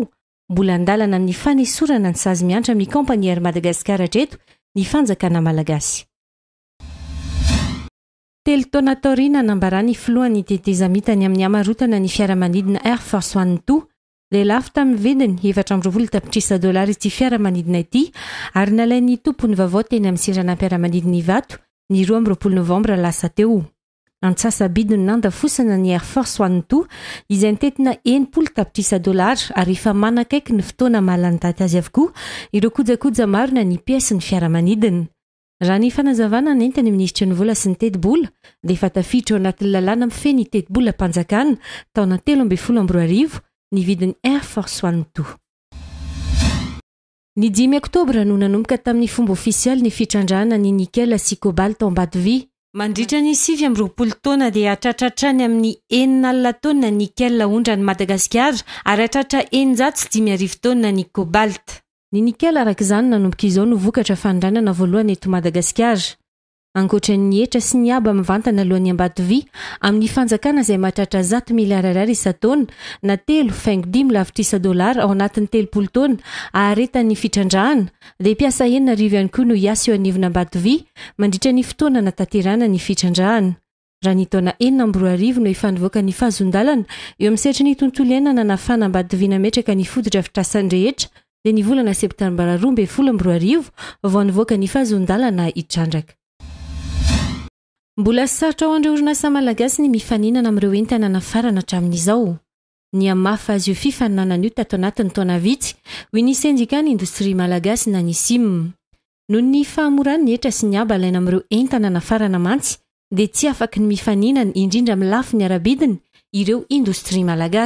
mbola ndalana amin'ny fanesorana ny sazy miantra amin'y kompany ar madagasikara htreto ny fanjakana malagasy telo tona tarina nambarany floany tetezamitany ami'ny amarotana ny fiaramanidina arforce annyto lelafta myvediny efatra rpolo tapirisalaryy fiaramanidinaiy ary nala nyyyssaii andafosinay arforce t izaynytetina enipolo tapitrisadolar ary efa manakaky ny fotoana malanyaty azy akoa ir kojakoja marona nypsnyra raha ny fanazavana nentiny ministra ny vola sy ny tetibola de efa tafidtra eo anatin'ny lalana mfenyitedibola mpanjakana taonatelo ambyn folo amby roa arivo ny vidin'ny air force oanny to ny dimy oktobra no nanomboka tamin'ny fomba ofisiel ny fitrandrahna ny nikel sy kobalte ebatvy mandritra ny sify am'roapolo taona de atratratrany amin'ny eninaalna taonna nikel ondra ny madagasikara ary atratra enijatsy dimy arivo tonina ny kobalt ny nikely arak'izany nanomboka izao no vokatra fandrainana voalohany eto madagasikary ankotranyetra sy ny aby minyvantana alohan'ny ambatvy amin'ny fanjakana izay matratra zato mily arrisatôna na telo fangdimilavitrisa dolary ao anatin'ny telopolo tona areta'ny fitrandrahana d piasa enna yoornotolo enananaanambanaeaka ny odotra vitrasanyrehetra dnyvolanaseptambra ra mbeolo myrivonyvka nyazndana idka mbola sarotra o andre orinasamalagasi ny mifaninana am'ireo entana nafarana htramin'izao ny amaf azyo fifainanan'io tatanatn'ny tonavitsy hoe ny senjika ny indostri malagasy na nysi noo ny fahamoranny etra sy ny abalaina am'reo entna nafaranamantsy de tsy afaky ny mifaninany indrindra mnlafnyarabidiny ireoindstralaga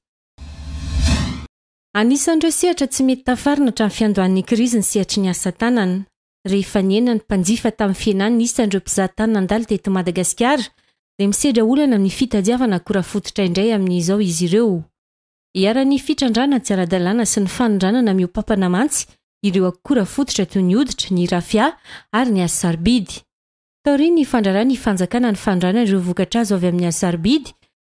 anisandreo seatra tsy mety tafarina htrain'ny fiandoany kriziny seatry ny asantanana rehefa nyenina ny mpanjifa tamin'ny fiananyny isanreo izahantaandaoadagasara dmiseraolanaainy itaianaara idray aiyfanjakana nyfanondranareookatra azyyami'ny aai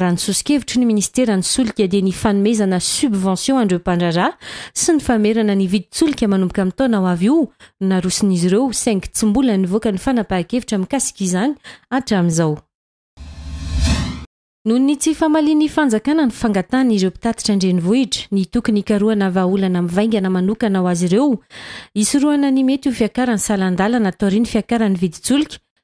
rahanysosikevitry ny ministerany solika de ny fanomezana sbvention andreo pandrara sy ny fameranany viditsola manoboka mytaonao ayo narosin'izy ireosang ts mbola nyvkany anapahakevitra kaianyaaoyyay naanreo pitatitra drenitany toony kana vaolana aingana aona azy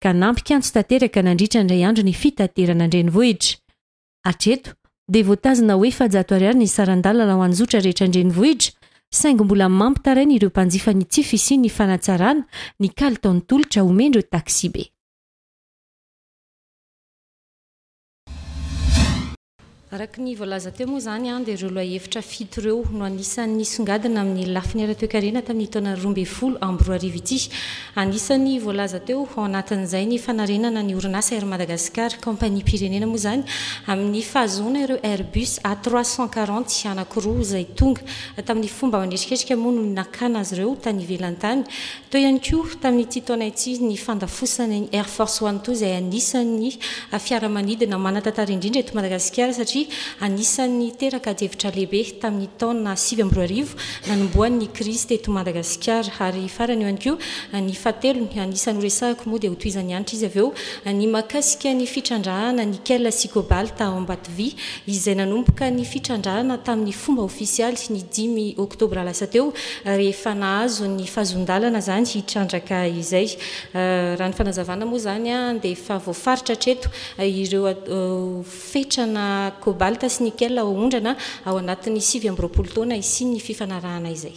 ka nampikantso tanteraka nandritra indray andro ny fitaterana andrenyvohitra hatreto de voatazina oe fajato ariary ny saran-dalana ho anjotra rehetra andreni vohitra saingy mbola mampy tarai ny ireo mpanjifa ny tsifisin ny fanatsarana ny kali taony tolotra homendireo taxi be araka ny volaza te moa zanydreloevitra teoayoasmadagasaronyiy reo bsaaoaongatainnyobaekeaoyyotnyndas arorceayasayaanamanatatara indrindra eo madagaskara satria anisany terakaevitralehibe tami'nytyrmbany risteomadagasarayeodeaeny makasika ny fitrandrahana ny kela siobalt mbavy izay nanombokany fitrandrana tamin'ny fomba ofisialy ny imyezy balta sy nykelna oondrana ao anatin'ny isivy amin'roapolo taoana isi ny fifanarahana izay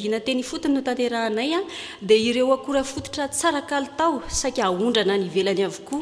inateny fotony no taterahanay a dia ireo akora fototra tsarakaly tao saka ahondrana nyvelany avokoa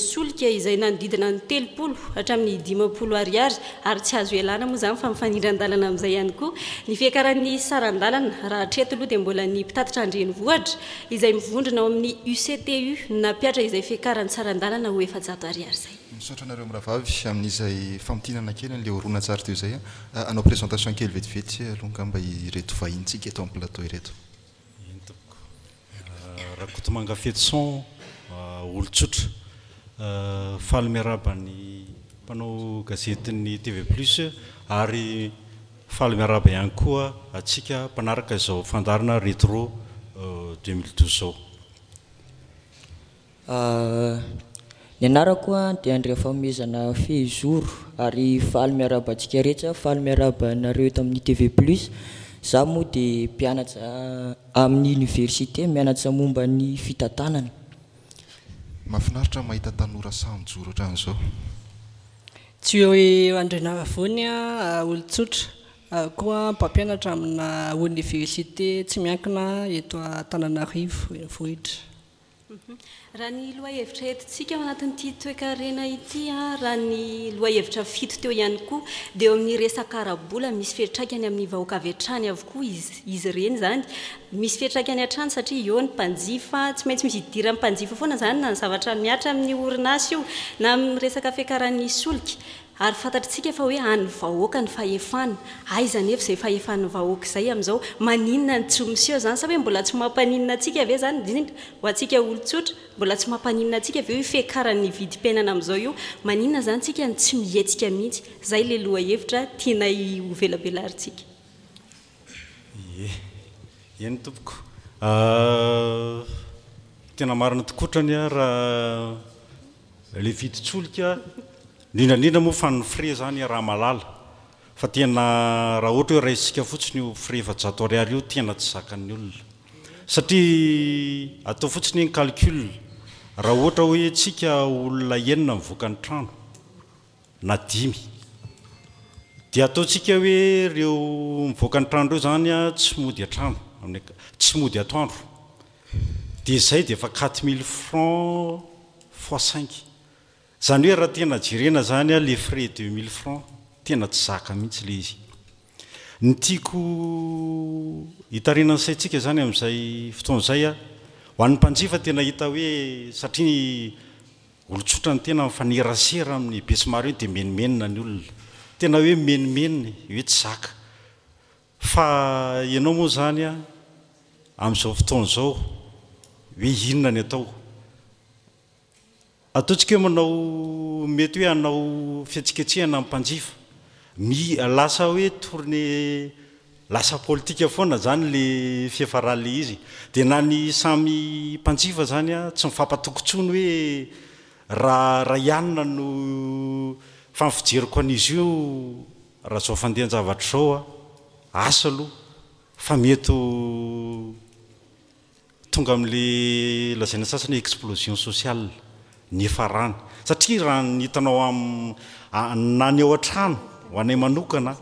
sa izay nandidina ny teloolo haamin'ny iaooaiay ary tsy azo ea oa zanyfa mifanidrandalana amin'zay hay koa ny fakaran'ny sandaana rahatreto loha dia mbola nyitatitra andrenyotra izay mivondrinao amin'ny uctu naitra izayakan'ny sadana oeiy ayoa areom'rhaa amin''izay famitihnanakelyla ny tzayaaoéeionkely ah, vetive Euh, fahalmiaraba ny mpanao gazety ny tv plus ary falmiaraba ihany koa atsika mpanaraka zao fandarana retro 2mzao euh, euh, ny anaakoa dia andre famezana fehzoro ary falmiaraba atsika rehetra fahalmiaraba nareo et amin'ny tv plus zah moa dia mpianatsa amin'ny oniversité mianatsa momba ny fitatanana mahafinaritra mahita tanora sanjoro hatra an'izao tsy oe andrena ravony a olontsotra koa mmpampianatra amina oniversité tsy miakina eto a tanana rivo enyvohetra Mhm. raha ny loahevitra etintsika oanatin'nyititoekarena ity a ah, raha ny loahevitra fito teo ihany koa dia eo amin'ny resakarabola misy fieitraikany amin'ny vahoaka avy an-trany avokoa izy izy ireny zany misy fietraika any antrany satria eo ny mpanjifa tsy maintsy misy hidira anympanjifa foana zany na ny zavatra miatra amin'ny orin asy io na mresaka fiakarahan'ny solika aryfatatrtsika fa hoe an vahoaka ny fhfnna azanye zayfahefnyahoazay am'izao manina nysomos zany sa hoe mbola tsy mampanina ntsika ave zany atsika olotsotra mbola tsy mampanina tsika aveo ifekarany vidympainana ami'izao io mani zanytsikatsy mihatsika mihitsy zay la lohhetraelaeeok tena marina tokotrany h ah, le vidtsolk ndrindrandrindra moa fany fre zany raha malala fa tena raha oatra hoe ra sika fotsiny o fre efajato rario tena tsy zaka n'ny olona saria atao fotsiny nyalcl raha oa oe tska olona na ivoakan'ny tranoakhoe eoioaka'ny trando eo zanya tsy mody arano ny tsy odyaanozay dfa qate mille franc fois cinq zany hoe raha tena jerena zany a le frais deux mille francs tena tsy zaka mihitsy le izy ny tiako hita renany saitsika zany amn'izay fotoanaizay a ho anmpanjifa tena hita hoe satria ny olotsotra ny tena fanerasera amin'ny besymar i de menimenina ny olona tena hoe menimenny hoe tsy zaka fa ianao moa zany a am'izao fotoana izao hoe hinona ny atao atotsika hoe manao mety hoe anao fiatsikatsehana amimpanjifa mi- lasa hoe torne lasa politika foana zany la fiefarahala izy dia na ny samy mpanjifa zany a tsy mifampatokontsony hoe ra raha hanina no famifijeriko an'izy io raha zao fandehanjavatra zao a aso aloha fa meto tonga am'le lazaina sasany hoe explosion social ny efa rana satria raha nyhitanao ami anany ao an-trano ho anay manokana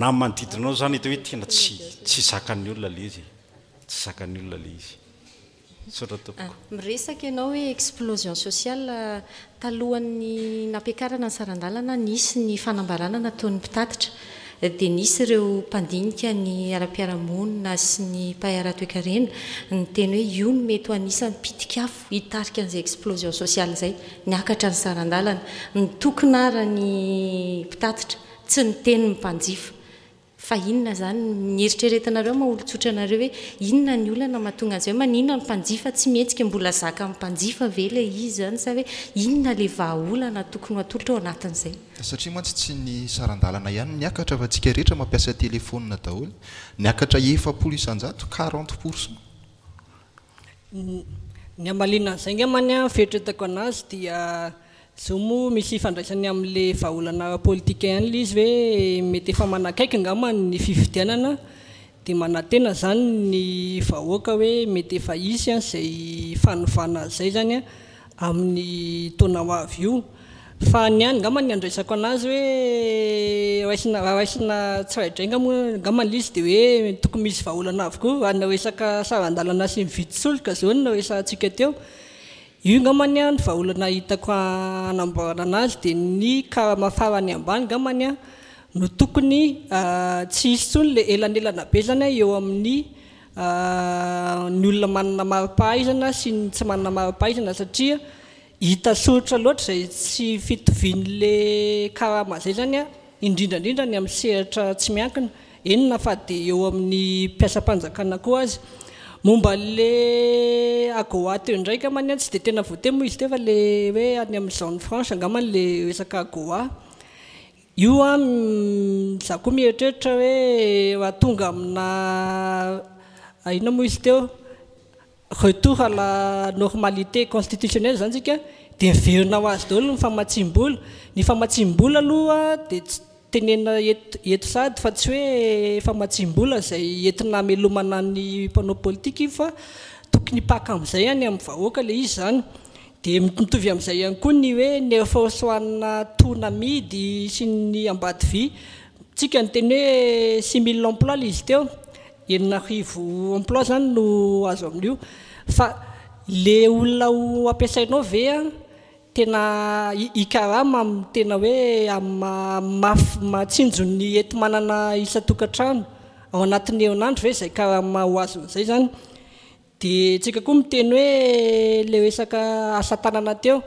na n manodidinao zany eta hoe tena tsy tsy zakan'ny olona le zy tsy zaka n'ny olona le izy sotra tompoka ah, miresaka ianao hoe explosion sosiale talohan'ny nampiakarana ny sarandalana nisy ny fanambarana nataon'ny mpitatitra dia nisy ireo mpandinika ny arapiara-mono na sy ny mpahyara toeka rena ny teny hoe io no mety ho anisany pitikafo hitarika an'izay explosion sosialy zay niakatra ny sarandàlana ny tokon ara ny mpitatitra tsy ny teny ny mpanjifo fa inona zany ny eritrretinareo maha olontsotra anareo hoe inona ny olana mahatonga an'izay hoe maninona ny mpanjifa tsy mentsika mbola zaka min'nmpanjifa ve ila izy zany sa hoe inona lay vaaolana tokony ho atolotra ao anatin'izay satria mantsy tsy ny sarandalana ihany niakatra va atsika rehetra mampiasa telefona daholo niakatra efapoloizanjato quarante pourse ny amalina an'izay nga manyan feritretako anazy dia zao moa misy fandraisany ami''le vaholana politika anyla izy hoe metyefa manakaiky ngamany fividianana dia manatena zany ny vahoaka hoe mety efa isy anyzay fanovanazay zany a amin'ny taona hoavy io fa ny anyngaman'ny andraisako an'azy hoe sna aisina tsyraidraingamongamanla izy di hoe tokoy misy vaholana avokoa anaesaka sandalana sy mividosolka zaon naesa ntsika teo io ngamany ah ny vahaholana hitako anamborana anazy dia ny karamafarany ambany ngamany a no tokony ah, tsy iso tsony lay elanelana be zany a eo amin'ny ah, ny olona manana maripahaizana syy tsy manana maripahaizana satria hita sorotra loatra zay tsy fitovian'la karamazay zany a indrindraindrindra ny amin'ny seratra tsy miakina enona fa dia eo amin'ny mpiasam-panjakana koa azy momba ale agoa teo indraikyh many any tsy dia tena voate moa izy teo fa le hoe any amin'yzao'ne franche angamanle esaka goa io a za koa mieritrehatra hoe ahatonga amina ahina mo izy teo retour la normalité constitutionnel zany tsika dia verona aho azy daholo nyfamatsim-bola ny famatsim-bola aloha diats tenena e eto sady fa tsy hoe famahatsim-bola zay entina melomana ny mpanao politika i fa tokony hpaka amin'izay any amin'yvahoaka le izy zany dia mitovy amin'izay ihany koa ny hoe nyfosoana tona midy sy ny ambadyvy tsika ny teny hoe si millemploi lay izy teo enina hivo amploi zany no azo amin'io fa le olonao ampiasainao ve a tena ikarama amitena hoe mahatsinjo ny ety manana isantokatrano aoanatinyenandry re zay am azonzay zany d sika koa miteny hoe la resaka asaaana teony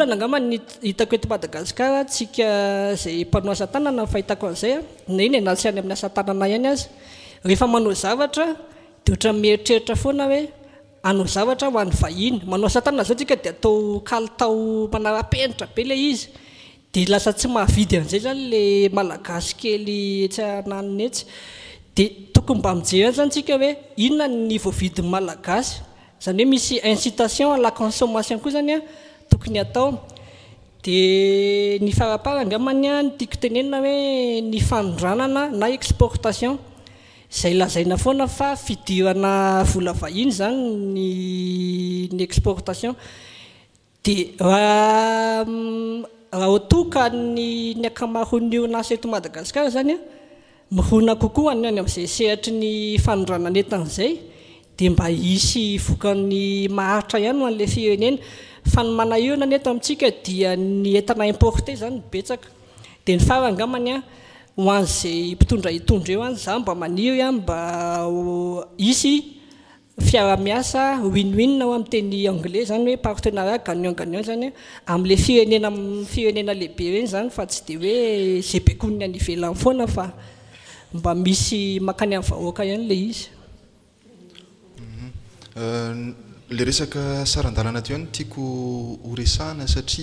oana angamahitako emadaaakayayayain'y ya zaaa deohatramieritreritra foana hoe anao zavatra hoanyvahina manao sataa zao tsika de atao kaltao manara-penitra be le izy de lasa tsy mahavidy a'zay zany le malagas kely etsnan etsy de tokony mba mijezany tsika hoe inona ny voavidy malagasy zany hoe misy incitation àla consommation koa zanya tokony atao de ny faraparangamanya ntiakotenena hoe ny fanodranana na exportation zay lazaina foana fa fidirana vola vahiny zany ny exportation da euh, rahaotokany ny akamahonina seto madagasikar zanya mihona kokoa any any amin'izay seratry ny fanodrana anetan'izay dia mba isy vokany maharitra ihany ho an'la firenena fa ny manaina aneto amitsika dia ny entana importe zany betsaka dia ny farangamany ah hoanzay mpitondra hitondra eo any za mba maniry ay mba isy fiara-miasa winoina o ami'teny anglais zany hoe partenaria ganionganionzany ami'le finefirenenalehibe regny zany fa tsy di hoe zebekonny anivelan foanafa mba misy hkany a vahoa ihanyle za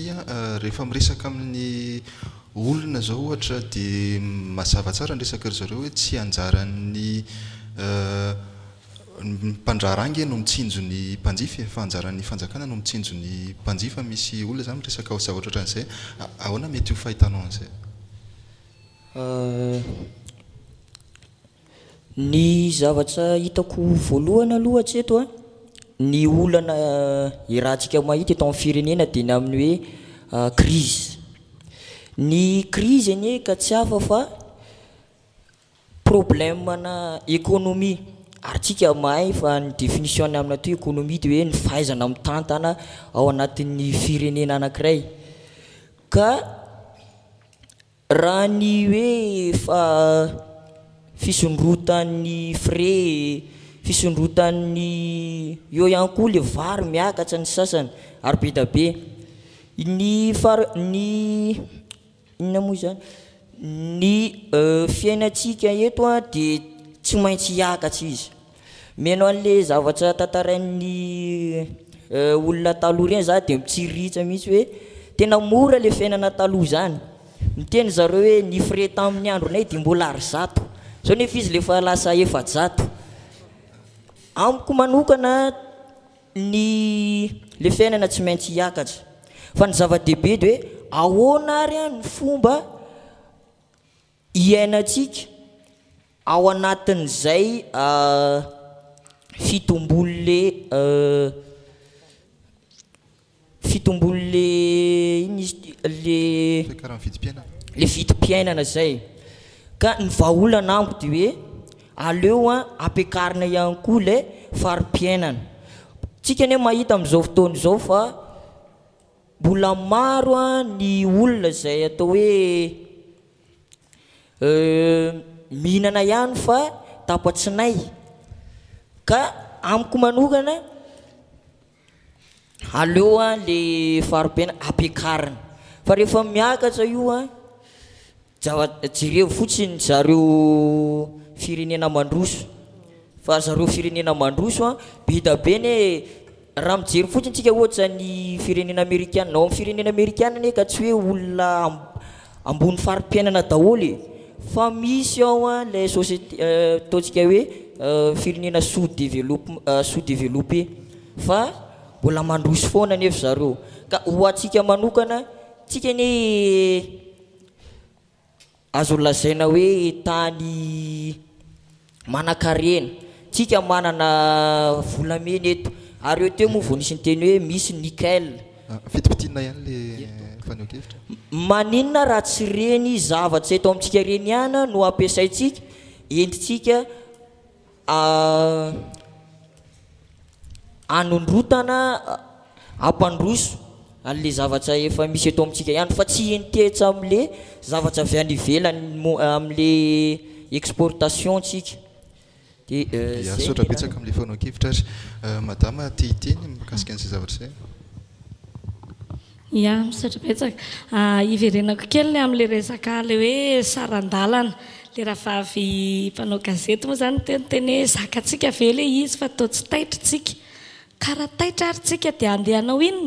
oaain' olona zao ohra dia mahazavatsara nesaka rzareohoe tsy anjaranny pndrara ang no mitsinjony euh, mpanjify faajaran'ny fanjana no mitsinjo ny mpnif misy olona zany reaa zaa n'zayanaey ny zavatra hitako voalohana aloatsyeto a ny olana euh, i raha ntsika mahita eto ai'ny firenena dia ny amin'n' hoe euh, crize ny krizy anye ka tsy afa fa problemna ekônomia ary tsika mahay fa ny definitionny amina ato ekônomia de hoe ny vaizana ami'ntantana ao anatin'ny firenena anankiray ka raha ny hoe fa fisondrota'ny fres fisondrotany eo ihany koa iley vary miakatsa ny sasany ary be dabe ny fany ihina mo zany ny euh, fiainatsika etoa de tsy maintsy hiakaty izy menao anle zavatra tatarainny euh, olona taloey zade mitsirritsa ihitsyoeenarale fiainanatahy ny le fiainana tsy maintsy akatsy fa ny zava-dehibe di hoe ahoana ary a ny fomba hihainatsika ao anatin'izay fitombol lay ah, fitombolo ah, la iny izy le lay vidympiainana zay ka ny vaholanamgo di hoe aleo a ampiakarina ihany koa lay fari-piainana tsika any oe mahita ami'izao fotony zao fa bola maro a ny olona zay atao hoe euh, mhinana ihany fa tapatsinay ka amiko manohana aleoo a le farobena ampiakarana fa rehefa miakatsa io a jaajerevo fotsiny zareo firenena mandroso fa zareo firenena mandroso a behidabe nye raha mijery fotsiny tsika ohatsy ny firenena amerikan nao ami'y firenena amérikann ka tsy hoe olona ambony faripiainana daholo e. fa misy aoa la soét euh, ataotsika hoe euh, firenena sosous euh, développé fa mbola mandrosy foana nyefa zareo ka ho atsika manokana tsika n azo lazaina hoe tany manankarena tsika manana volameny eto ary eoto moa voanisinyteny hoe misy ni ah, maninna raha tsy reny zavatsa eto amitsika reny hana no ampiasaytsika entitsika ah, anondrotana ah, ampandroso ale zavatra efa misy eto amitsika ihany fa tsy entetra amle zavatra vy anivelanyamle exportation tsika E sotraetakaamlaanao akvitra arymadama euh, ti hiteny hkasika n'zay zavatra zay a misotrapetsaka ah, iverenako kelyny am'la resaka le hoe saran-dalana la raha faavy mpanao gazety moa zany teny tenyo zakatsika ve le izy fa tao tsy taitratsika karaha taitra arytsika dia andehanao inny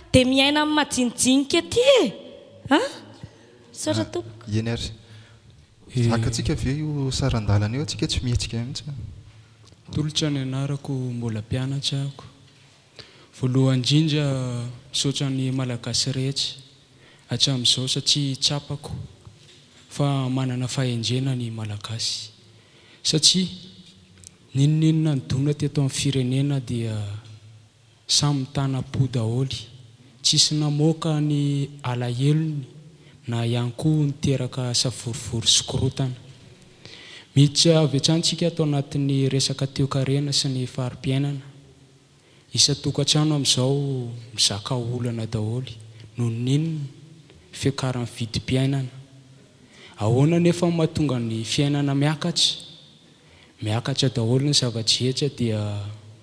di miaina mainiinika ety aea yota ny aaako mbola mpianatra ahko valohanyidindra sotrany malagasy rehetra atamn'izao satsia tsapako fa manana fahanena ny mlagasy satsia nnnnna ny dona ty ato amin'ny firenena dia samtanapo daholy sisy naoka ny alaeony na ihany koa niteka voro n atoy esak teoaena sy nyfaipiainana isatokaano amin'izao mizakaolana daholy nooniniaehaongany fiainana miata miakata daholy ny zava-tsy eta dia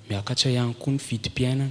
miakatra hany koa ny vidimpiainana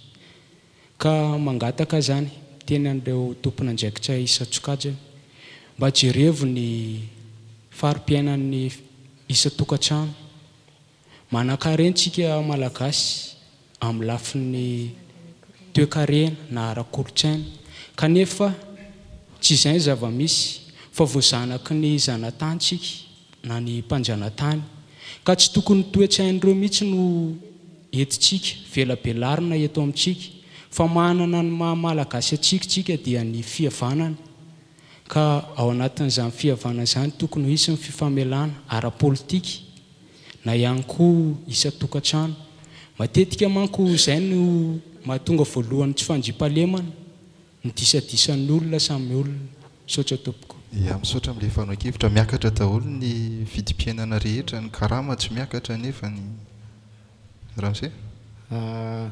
ka mangataka zany teny n'ireo tomponanjaikitra isa tsokajany mba jerevo ny faripiaina'ny isa tokantan manakaentsikalaas ain'nylafiny toekaena naaakolotsaina ke tsy izay zavamisy fa vozanaky ny zanatanytsika na ny mpanjanatany ka tsy tokony toetsain'ireo mihitsy no etitsika velabelaina eto amintsika fa maana ny malagasy tsiktsika dia ny fihaanany ka ao anatin'izany fiaanaa zany tokony ho isy ny fifaelana aa-politika na hany ko isan tokantano matetika manko izay no mahatonga voalohany tsy fani-paemana ndisaisan'nyolona samyoonastoih ty a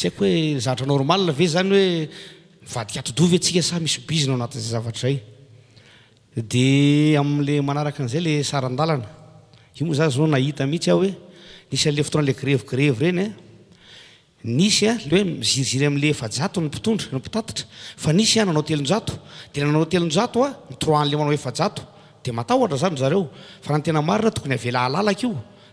syhaiko hoe zatranormal ve zany hoe ivadik todovy atsikasa misy bznao anat'zay zavatrayd am'le manaraka 'zaylesada iomoa zaanahitaihitsy a hoesy ale fotoanale grevgrev renynisy aomiiriry amle efaatony mpitondra nypitatitra fa nisy a nanao telonjato de nanao telonjatoa ytronle manao efajato de matatra zany zareo fa antena marina tokony avelahlalaka io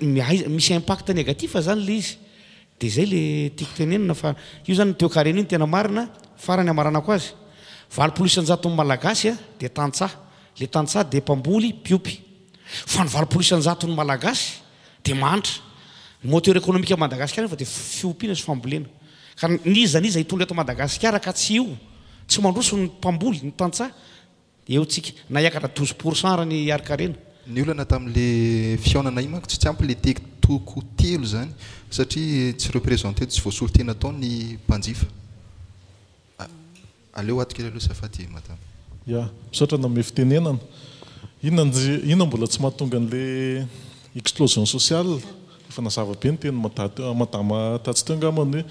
misy impact negatif zanyle izd zay laaozaytaena ntenaaiafarany aaanako azy vapolsnatony malagasya de tnlnademba nyvalpolosanjatony malagasy de t oter onoiamadagaiaa fa de oina zaboena aizany i hitondra etomadagasikaraka tsy i tsy mandroso ny mpaboly ny tansa eotska naakatra d pourcent ra ny arkarena ny olana tamin'la fiaonana io mako tsy tsy ampy le tekitoko telo zany satria tsy représente tsy voasolotena atao ny mpanjifa aleo atoka ly aloha zafadymaa a misaotrana me fitenenana iona n ihnona mbola tsy mahatonga an'lay explosion social efa nazava be ny tena mada madama tatsy teo angamany hoe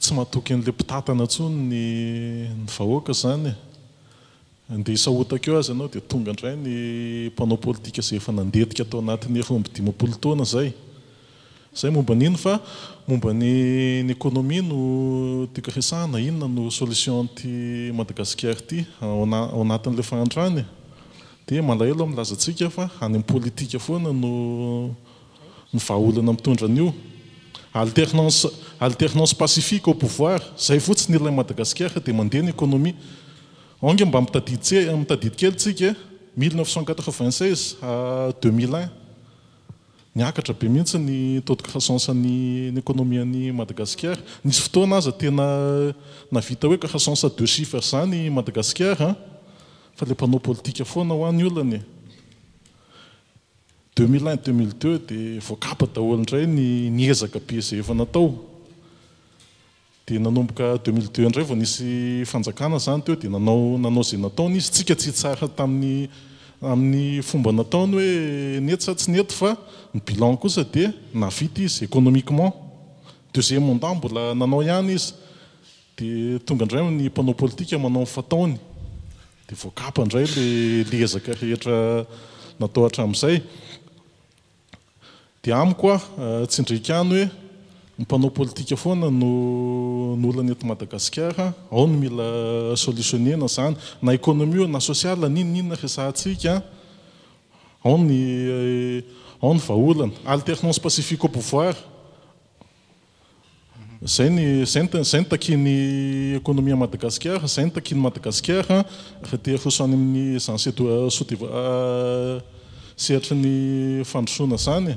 tsy mahatoky an'la pitatana tso ny ny vahoaka zany e. dea isaotakeo azy ianao dia tonga indray ny mpana politika zay efa nandetika atao anatny ef mdimapolo taoana zay zay momba nino fa mombanyny ékonomi no tiaka hasahna inona no solution ty madagaskar ity ao anatin'la faandrany dia malahelo ami'lazantsika fa any ami'politika foana no n vahaolana mitondran'io alterance alternance pacifique au pouvoir zay fotsiny ilay madagaskar dia mandeha ny économia onge mba mitadidise mtadidi kelytsika mille neufcen qtr vint seiz a euh, deux0ileun niakatra be mihitsy ny totoka rasonsany ny économian'ny madagaskaira nisy fotoanazy tena navita hoe ka rasonsa deux chiffre zany madagaskaire a fa le panao politika foana ho any olany 2euxmile un deux0ile deux dia voakapa daholoindray ny niezaka be zayefanatao de nanomboka 2e02 indray vao nisy fanjakana zany teo dea nao nanao zay nataony izy tsika tsy hitsara tamin'ny amin'ny fomba nataony hoe nety sa tsy nenty fa ny bilan kosa di navita izy ecônomikement teo zay monda mbola nanao ihany izy di tonga indray n'ny mpanao politika manao fataony dea voakapa indray le lezaka rehetra natao hatrami'izay de amiko a eh, tsindrakany hoe mpanao politika foana no noola anyeti madagaskare ao no mila solutionnena zany na économie na sosial anininona ry zantsika ao ny eh, ao ny vaholana alternance pacifique au bouvoire zay ny zay n zay no taki ny économi madagasikare zay ny takia ny madagaskare fa te fosoany amin'y zansdsd setra eh, eh, ny fandrosoana zany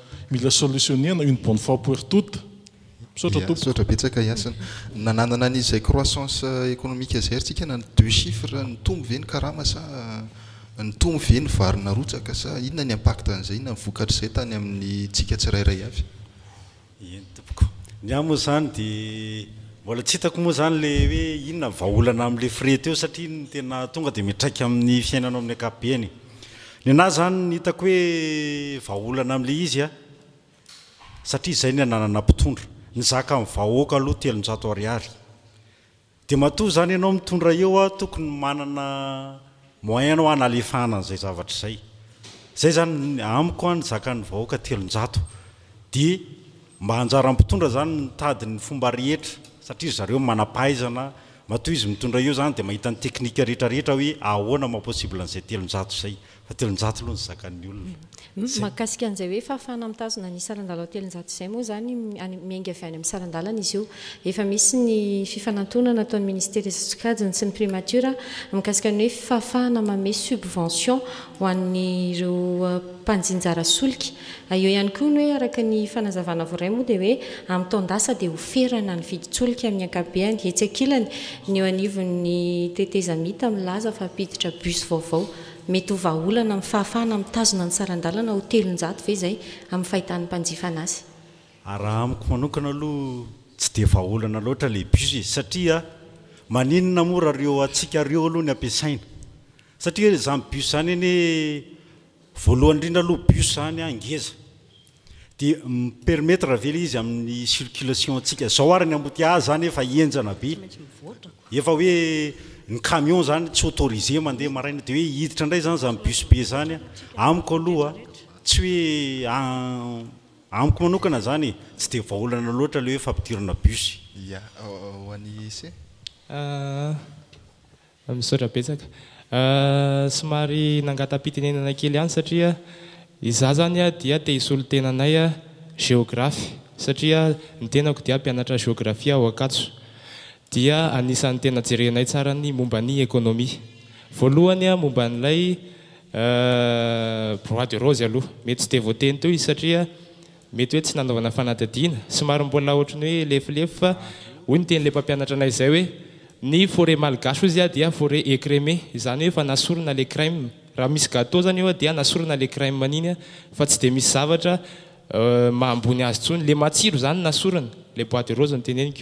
boeporayissancezuxeeea' tio oa yl oeinona onaal eteosaatgdiaiamin'nyaianao am'y apoey azihoeaamle i satria zay ny anananampitondra nyzaka nyvahoaka aloha telonjato ariary d mato zany ianao mitondra eoa tokony manana oinnao analefahna an'zay zavatrazayay zaaio nzakanyvahoakateload mba anjarampitondra zany mitadiny fomba rehetra satriazareo manapaizana matoh izy mitondra eo zany di mahita n'ny teknika rehetrarehetra hoe ahoana mampossiblen'zay telonjato zay fatelonjato loha nyzakan'ny olona mahakasikaan'zay mm, hoe fahafahana mtazonany sarandalatelnzato zaymoa zanymiainga avy any amin'nysaradalana izy io efa misy ny fifanatonanataon' ministerkaiy sy ny primatur makasika n hoe fahafahana mame subvention hoan'nyreo euh, mpanjinjara solka eo ihany koa ny hoe arakany fanazavana vray moa di oe amntndasa dia hoferana nyvidytsolka amakabeyetsakilany nyanivonytetezamita mlaza fapiditra busy vaovao mety hovaolana mi'fahafahana mitazona ny sarandalana hotelonjato ve zay amin'nyfahitanmpanjifanazy raha amiko manokina aloha tsy de vaolana loatra la bus y satria maninona mora reo asika reo aloha ny ampasaina satriazy bus zany anyo voalohany drindra aloha bus zany gez dia mpermetrevel izy amin'ny circulation tsika zao ara ny ambotya zany efaeja beehoe ny camion zany tsy autorisé mandeha maraina di hoe hiditra indray zany za ny busy be zanya amiko aloha tsy hoe amiko manokana zany tsy di vaholana loatra le hoe fampidirana bus ah, sotraetaka ah, somary nangatam-pitenenana kely ihany satria izah zany a dia te is olotenanay a géograhy satria ny tenako dia ampianatra géograhia ao ankatso iaann'ytenajeenay sarayboi euh, de roseahameys dey toehoeaoay hoeleeoyntela mmpianata nayzay oeny foret maa zyadia foret ecrme zany oefa nasorinale r raamisy gâtea zany di nasornale ninyfa tsy de misy zaatramahambony euh, azy tsony le matsiro zany nasorina la bois de rose nytenenik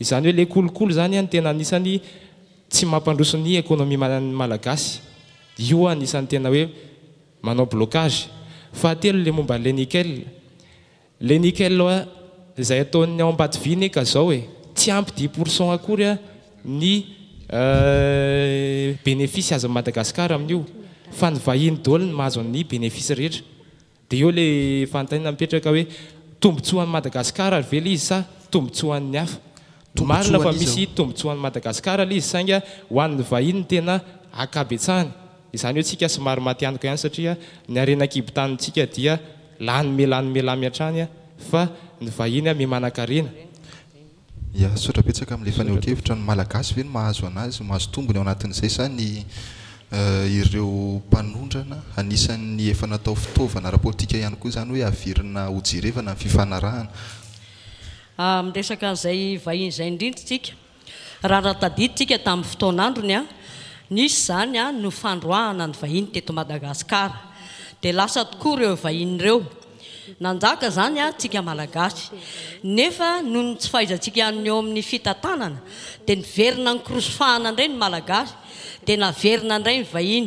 izany hoe le kolokolo zany n tena nisan'ny tsy mampandroso 'ny ekonomi malagasy ionisan'ytena hoe maao blokagee le ombaleazay atao'ny batyvin eka zao e tsy ampy dipourcent akorya ny euh, benefisy azamadagasikara amin'io fa nivahiny dolony mahazo 'ny benefisy rehetra d eo la fantanina mpetraka hoe tombontsohan'ny madagasikaravely izy sa tombontshhan'ny afa mariafa misy tombontsoan'ny madagasikara lay izy saig ho an'ny vahinyn tena akabetsahny izany o tsika sy mary matianiko ihany satria ny arenakiby tanisika dia lanymelaelamatranyhhhzyamdaan'ny eh, efa natao fitaovana rapotika ihay ka zany hoe aerina hjerevana fifanarahana Ah, midresaka n'izay vahiny izay indrindrytsika raha natadidytsika tamin'ny fotoanandrony a ah, nisy zany a ah, nofandroahana ny vahiny teto madagasikara dia lasa tokoary eo vahin'ireo nanjaka zany a tsika malagasy nefa noho ny tsy fahaizantsika any eo amin'ny fitatanana dia nyverina ny korosofahana indray ny malagasy dia naverina ndray ny vahiny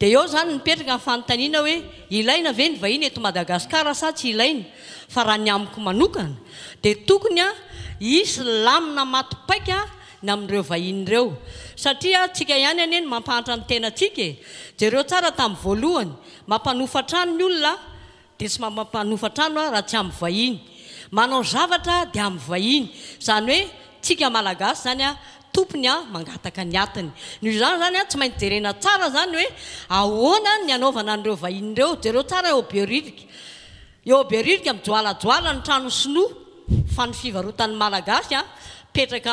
dia eo zany nipetraka nfanotaniana hoe ilaina ave ny vahiny eto madagasikar sa tsy ilaina fa raha ny amiko manokana dia tokony a isy lamina matopaika ny amin'ireo vahinyireo satria tsika ihany any eny mampatra ny tena atsika jereo tsara tamin'ny voalohany mampanofatrano ny olona dia sy mahmampanofa tranoa raha tsy ami'nyvahiny manao zavatra dia amin'nyvahiny izany hoe tsika malagasy zany a tomponyangataknyany ny zany zany tsy maintsy jerena tsara zany hoe ahona nyanovana areoahieoes anotnyalaasypeka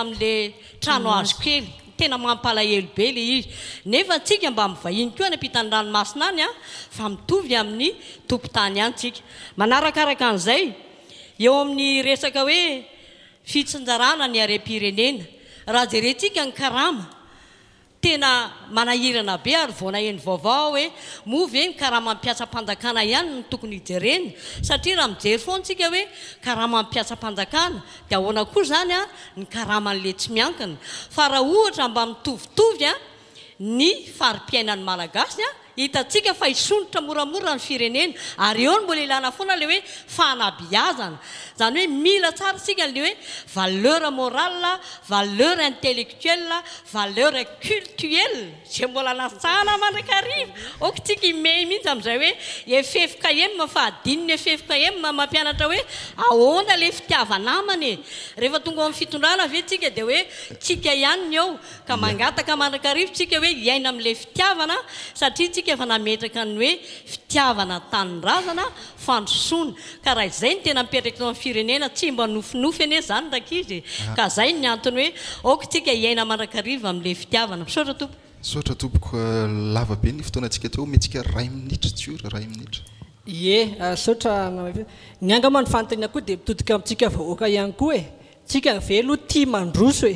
amleranozeyenaampaahele mm. l esambamahiny ony pitanranomasina any aiy amin'nyejna nyarempirenea raha jerentsika ny karama tena manahirana be ary vona eny vaovao hoe movy eny karama mpiatsam-panjakana ihanyny tokony ijereny satria raha mijery fo ntsika hoe karamampiatsampanjakana dia ahoana koa zany a ny karaman'le tsy miankina fa raha ohatra mba mitovitovy a ny fari-piainany malagasy a hitatsika fa isonitra moraroirenea ayeombola inanale oe aa zanyhoemi ssikle oe valeur avaleur inteletuevalerultuelz mbola aandraktsi meyihsyamzay oe eeke ayee ampianatra oe anale fitiaae rehfatongafinranaeika d oeiay o aandrakiiae fanameaka nyoe fitiavana tanzana fandrosoa karaha izayny tena mpetraky o 'nyfirenea tsy mba nofinofy azanyaizy ah. k za nyatny hoe ktsiaiaina maraki amle fiaaooynyaamannyfantany eh, eh, koa di mitotia amtsaoaka ihaykoa eteot madoe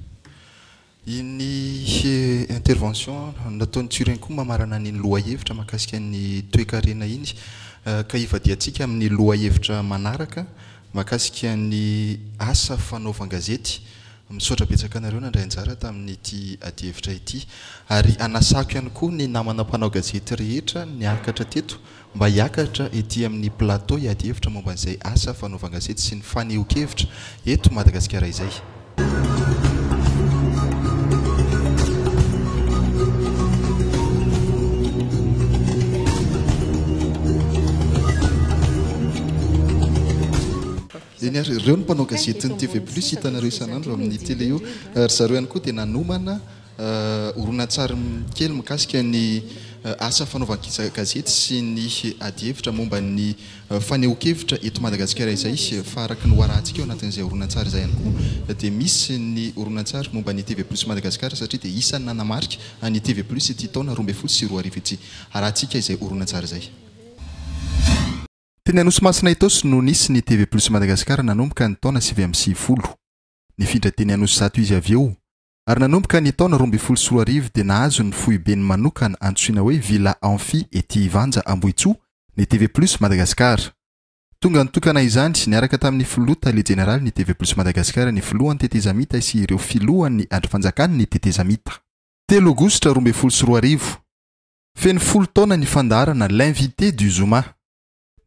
inyitervention nataonytsreny koa mamarana n lo hevitra mahakaik ny toeena iny eh, k id antsika amin'ny lo hevitra anaakaahkaik ny aa fanaogaze tratska areo nandraynjara tain'nyt ayevitra iy ay aaaoihany koa ny naanapanaogazet rehetra nakatra teto mba iakatra ity amin'ny plat ayhevitra momban'zay aaanaoaze sy ny oeiraetadaaay yayreo ny mpanao gazetyny tvplus hitanareo isananro amin'ny telé ioy zareo any koa dia nanomana euh, oronatsary kely mikaika ny euh, asa fanaovaiagazety sy ny adievitra mombany euh, faneokevitra etomadagasiara izay faaka nyranika oanat'zay oonsyay ayodiamisy ny oonsay mombany tvplusmadaaiaa saia diaisany nanamaikany tvplusttona oboshaayoay teny anoso masina itosy no nisy ny tvplus madagasikara nanomboka ny taona sivemsiyfolo nyfindra teny anoso zato izy aeo ary nanomboka ny taona de nahazony foibeny manokana antsoina oe villa ei etyns ny tvus madagasikara tongantoana izany sy niaraka tamin'ny filota le jeneralyny tvus madagasikara ny filoanytetezamia s reoiyarnnyi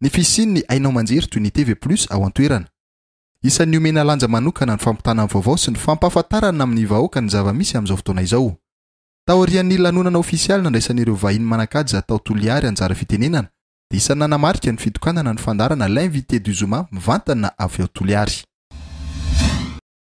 ny fiisinny ainao manjery toy ny tvus ao antoerana isany omena lanja manokana ny fampitanany vaovao sy ny fampafantarana amin'ny vahoakany zavamisy ami'izao fotona izao taorian'ny lanonana ofisiali na ndraisan'ireo vahiny manankajy za tao tolo ary hanjara fitenenana dia isany nanamarika ny fitokanana ny fandarana linvite duzoma mivantana avy ao tolo ary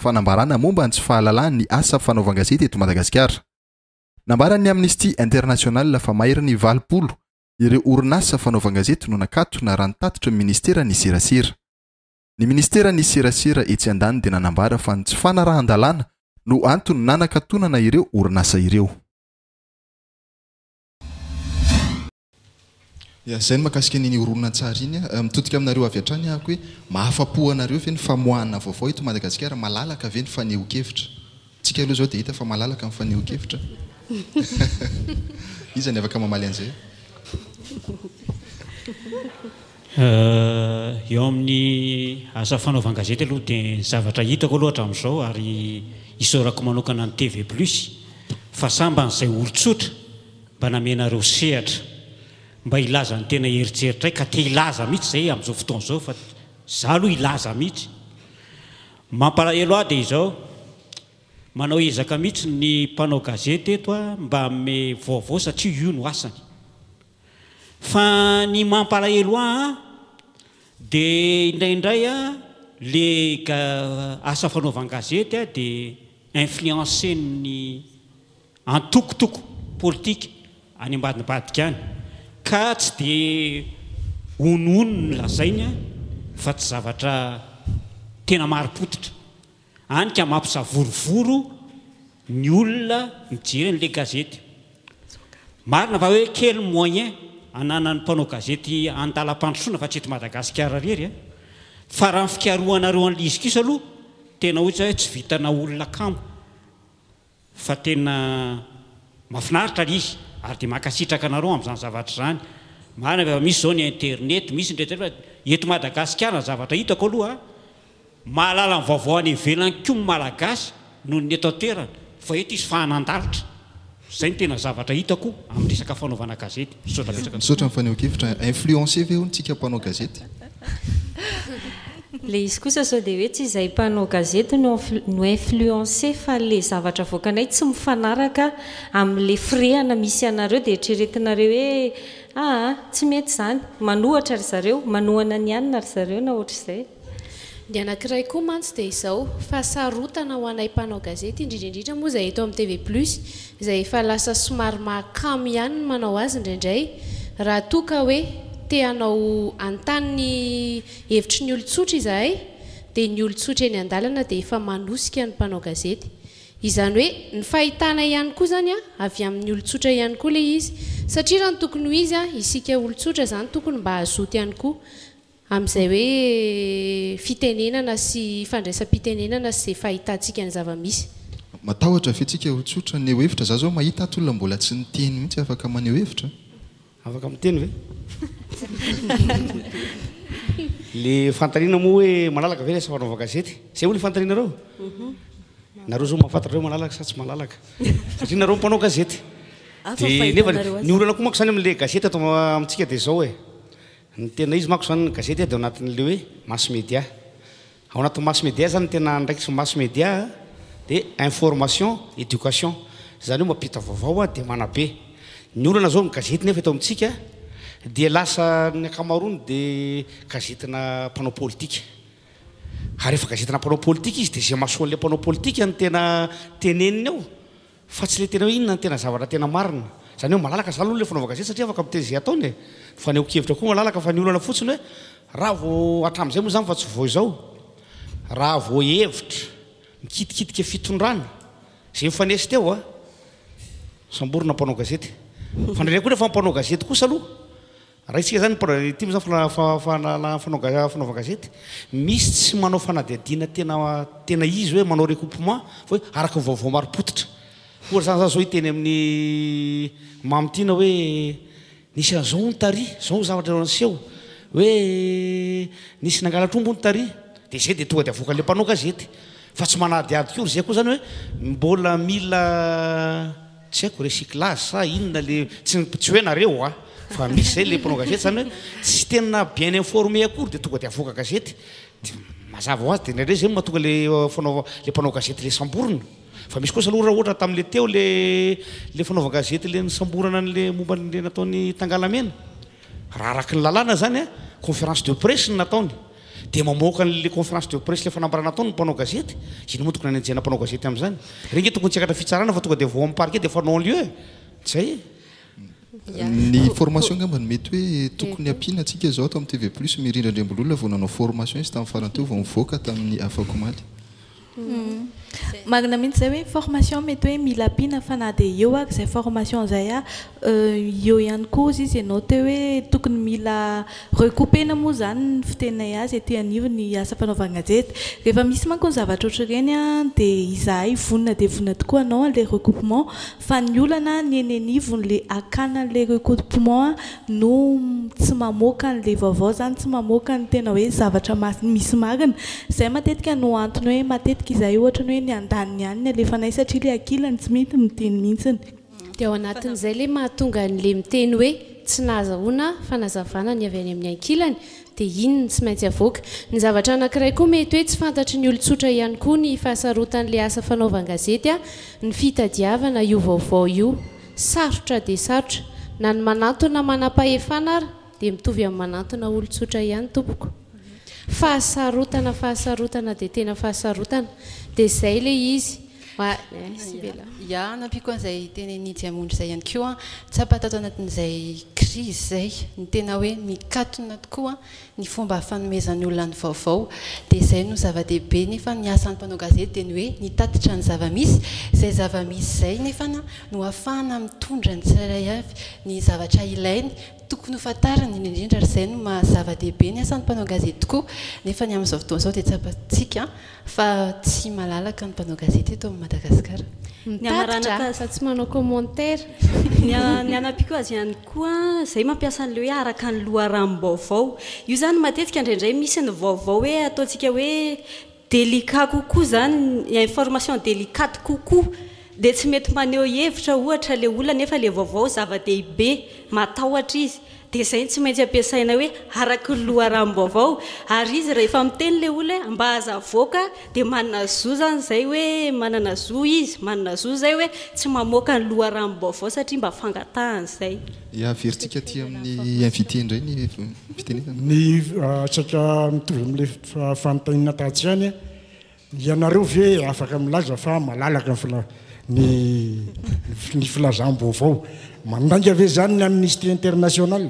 fanambarana momba ny tsy fahalala ny asa fanaovangazety eto madagasikara nambara ny amnistie international fa mairin'ny valipolo ireo orinaasa fanaovangazety no nakatona raha nytatotra nyministera ny serasera ny ministera nyserasera etsy an-dany dia nanambara fa ny tsy fanarahan-dalàna no antony nanakatonana ireo orinasa ireo zay ny mahakasika y oronnantsara iny a eh, mitotika aminareo a antrany ahko hoe mahafapohanareo veny faoana aovao itmaaiahmaaka vey ehoketra aoha zao diahitfa aka 'eheany afkaay an'zayeo amin'ny asa fanaovangazety aloha dia zavatra hitako alohahatra amin'izao ary isorako manokana ny tv plus fa samba n'izay olotsotra mba namenareo sehtra mba ilaza ny tena heritseritra raiky ka ti ilaza mihitsy zay amn'izao fotoan zao fa za aloha ilaza mihitsy mampalahelo a dia izaho manao ezaka mihitsy ny mpanao gazety eto a mba ame vaovao satsia io no asany fa ny mampalahelo a a dia indraindray a le ga asa fanaovan-y gazety a dia influenceny an-tokotoko politika any ambadibadika any ka tsy dia onoono no lazainy a fa tsy zavatra tena maripotitra anika mampiza vorovoro ny olona mijeran'lay gazety marina va hoe kely moyen anana ny mpanao gazety antala-pandrosoana fa tsy ety madagasikara rery a fa raha mi fikaro anareo anylizika isy aloha tena ohatsa hoe tsy vitana olona kamo fa tena mafinaritra lizy ary de mahakasitraka anareo ami'izanyzavatra zany marnaf misy zao ny internet misy ndret eto madagasika zavatra hitako alohaa mahalala nyvaovaoany nvelany ko nymalagasy nohonytatoerana fa eto izy fahanandalitra zay ny tena zavatra hitako amin'nresaka fanaovana gazetya nfeeainfluencé vetia mpanaogaze la izy kosa zao di oe tsy izay mpanao gazety no influence fa la zavatra voakanay tsy mifanaraka ami'la frehana misy anareo dia treretinareo hoe aa ah, tsy mety izany manohatra ry zareo manoana ny anna ry zareo na otzaya tvu teanao atannyir ny ay ny olosora ey adaand efa aosknypanaoyoooym ao aykoa ami'izay hoe fitenenana sy fandraisaptenenana say aitasika ny zavamis mataotra fe ntsika olotsotra nyeo hevitra zaho zao mahita aty olona mbola tsy nyteny mihitsy afaka maneho hevitra afakm'tenyaooemalalakanoaezay oaleaohafroalsyaa nareompanao azeefolna koa mao zanyamle azetattska dezao e tenaizy ma zanyazet a e, de aoanat'le hoe masmediaaoaat'masmedia zany tena ndraikysy masmedia de information éducation zany ho mapita vaovaoa de manabe nyolnaaoolao aofa tsy le tena hoeinona ntena zavatra tenaarina zany ho malalaka zal olo ley fanaoaaet satria afaka mitezay ataonye faneokevitra koamalalaka fa ny olana fotsiny hoe aayeira mikitikitika fitrn zay mifanesy t eo a ah. samborina mpanao gazety fandrra koa lehefa panao gazety kosa aloha raha itsika zany t a zanynnaovazet misy tsy manao fanadiaina tena izy hoe manao récoupement fahoe araky vavao maropotitra orzaz zao tenyamin'nyamana oe nisy a'zaotai zao zavatra seo hoe nisy nangalatrombonytari de zay de tonga de avokala panao gazet fa tsy manadiadykory zay koa zany hoe mbola mila tsy haiko recyclage sa inona le tsy tsy hoenareo a ah? fa misy zay la mpanao gazete zany hoe tsy tena bien informé akory de tonga de avoaka gazety de mazava o azy de nreo zay mahatonga la mpanao euh, gazety lay samborina fa misy koa saloraha ohatra tam'la teo lela fanaova gazety la nysamborana nla momba n'la nataony tangalamena raha araky ny lalàna zany a ah, conférence de presse ny nataony di mamokanla conférence de presse le fanambarana ataon mpanao gazety ny moa tokony anyanjena mpanao gazety amn'zany regngy tokony tsyakatra fitsarana fa tonga di vao amn'y parkuet di fa naolieu e tzay ny formation agnambany mety hoe tokony mm. ampianatsika zao atao ami'y tv plus mirindra ndriambololona vao nanao formation izy tamin'y faranto vao mivoaka tamin'ny afako maly mm. marina mihitsy zay hoe formation mety hoe milapina fana di eo a zayformation zayoayko eh, ianao t oe tokony milaecoupeamoazanyeaazaoeamisy makony zavatra oatra reny dizavonna deonakoaanaoleecoement fa ny olana nenniole akaale recoupementno tsy amokale aazany tsy mamokatenaoe zavatra misy maina zay matetika no antony hoe matetika izayotrany hoe ny andaniny anny alefa nay satria lay akilany tsy mety miteny mihitsiny dia ao anatin'izay lay mahatonga n'la miteny hoe tsy nazahoana fanazavana ny avy any amin'ny akilany dia iny ny tsy maintsy avoaka ny zavatra anakiray koa mety hoe tsy fantatry ny olontsotra ihany koa ny fahasarotan'lay asa fanaovangazety a ny fitadiavana io vaovao io sarotra dia sarotra na ny manantona mana-pahefanara dia mitovy amin'n manatona olontsotra ihany tompoko fahasarotana fahasarotana dia tena fahasarotana dia zay le izy ia na ampiko azay tenyny iamondry zay hanyko ts apatato anati'zay rizy zay ytena hoe nna tokoany fomba fanomezanyolonanyaoaod zay ozavadeibe nefanasan'ypanao zeeoeaayeoafionraysayay zavaiaiytooyatyidrdridra zaozaadeibe asan'ypanao azetokoaneay amzaoaodaasy aaakany mpanao azey eonymadagaskara ranatsa tsy manao commentaira nny anam-piako azy ihany koaa izay mampiasa n'le hoe araka ny loharanbaovao io zany matetika indraindray misy ny vaovao hoe ataontsika hoe delikat kokoa zany information delikate kokoa dia tsy mety maneo hevitra ohatra lay olona nefa lay vaovao zava-deahibe matahotra izy dia zay ny tsy maintsy ampiasaina hoe araky ny loharabo avao ary izy reha efa miteny la olo e amba haza voaka dia manana zo zany zay hoe manana zoo izy manana zo zay hoe tsy mamoaka ny loharabo avao satria mba fangatahan'izayamny atsaika ah, mitovy am'la a famotaina tatsy hanya ianareo e. ve afaka milaza fa malalaka filah ny ny filazam-bo avao mandainga ave zany ny aministie international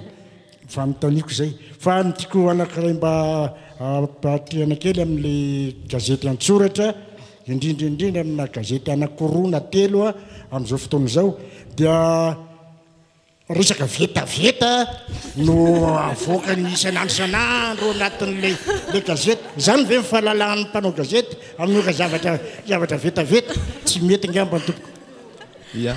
fa mitaniako izay fa mitiako anakiray mba atehana kely ami'la gazety antsoratra indrindraindrindra amina gazety anakoroana telo a amin'izao fotoana zao dia isakavetaveta no avoakan isynandro sanandro anati'lla gazet zany ve mifahalalanmpanao gazet amazavatra vetavet tsy metyngabantopokaoran'za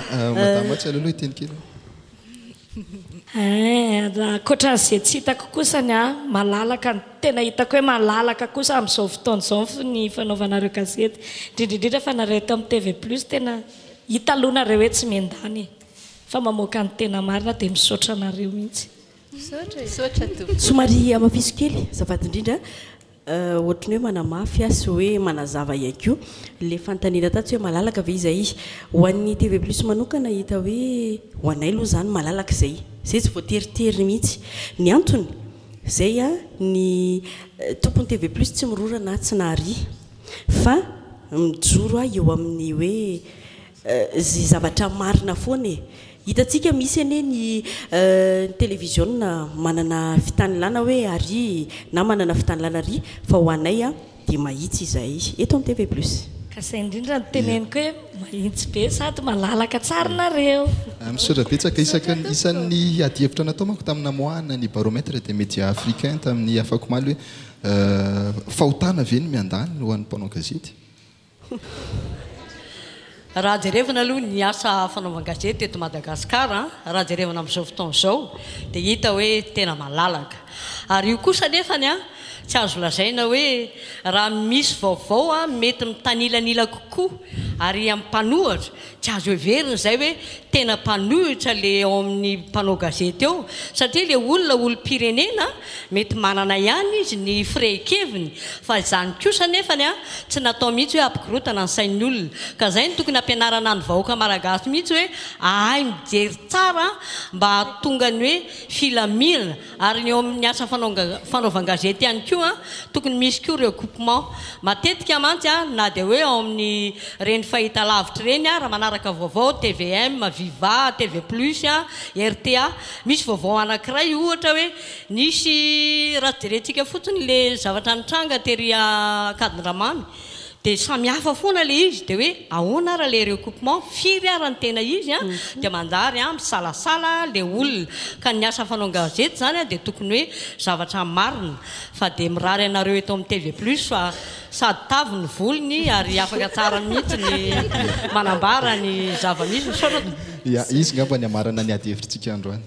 ah, eh, ah, tsy hitako kosany a ah, maaaka tena hitako hoe malaaka kosa amizao fotonzaof ny fanaovanareo gazety dridridritra fa nareto amy tv plus tena hitalonareo hoe tsy mendany mamokanytenamarina di misotra nareo mihitsysoma e. mafisokely zavatdrindra euh, ony hoe manamafya sy hoe manazava iakio le atatsy hoe maalaka vezayhoa'ytvplus manokaa hita hoe hoanay loha zany malalakzay zay tsy voteriter mihitsy ny anny zayanytompony euh, tvus tsy mirorana tsy nah mijoroa eo amin'y hoe euh, zavatramarina foanye hitatsika misy anyny eh, televisioa manana fitanilana hoe ary na manana fitanilàna ary fa hoanaya dia mahitsy izay eto amin'n tv plus ka izay indrindra noteneniko hoe mahitsy be sady malalaka tsara nareo ah, msorabetsakaisak isan'ny adyhevitra anataomako taminamoahna ny baromètre de média africain tamin'ny afako maly hoe eh, fahotana aveny miandany hoan'ny panaogazety raha jerevina aloha ny asa fanaovan-gazea teto madagasikar a raha jerevina amn'izao fotona zao dia hita hoe tena malalaka ary io kosa nefany a tsy azo lazaina hoe raha misy vaovaoa ah, mety mitanilanila kokoa ary amiy panohatra tsy azo everiny zay hoe tena mpanohitra le ao amin'ny mpanaogazet eo satria le olona olo pirenena mety manana ihany izy ny fre keviny fa zany kosa nefaya ah, tsy natao mihitsy hoe apikrotana n sainy olona ka zay y tokony ampianarana nyvahoakamaragasy mihitsy hoe ahay mijery tsara mba atonga ny hoe filamina ary eo amin'ny asa fanaovangazetianyke oa tokony misy ko recoupement matetika mantsy a na dia hoe ao amin'ny reny fahita lavitra reny a raha manaraka vaovao tvmviva tv plus a rta misy vaovao anankiray ohatra hoe nisy rats jerentsika fotsiny la zavatra nitranga teria akadin-dramamy dia samihafa foana la izy dia hoe ahona ra ilay recoupement firyara ny tena izy a ah? mhm. dia manjary a ah, misalasala la olona ka niasafanao an gazeta zany a ah, dia tokony hoe zavatra n'y marina fa dia mirary anareo eto amin'ni tv plus fa sady tavy ny volony ary afaka tsara mihitsy ny manambara ny zavamihitsy nysotra to a izy ngambo ny amarana ny ady hevitryntsika andro any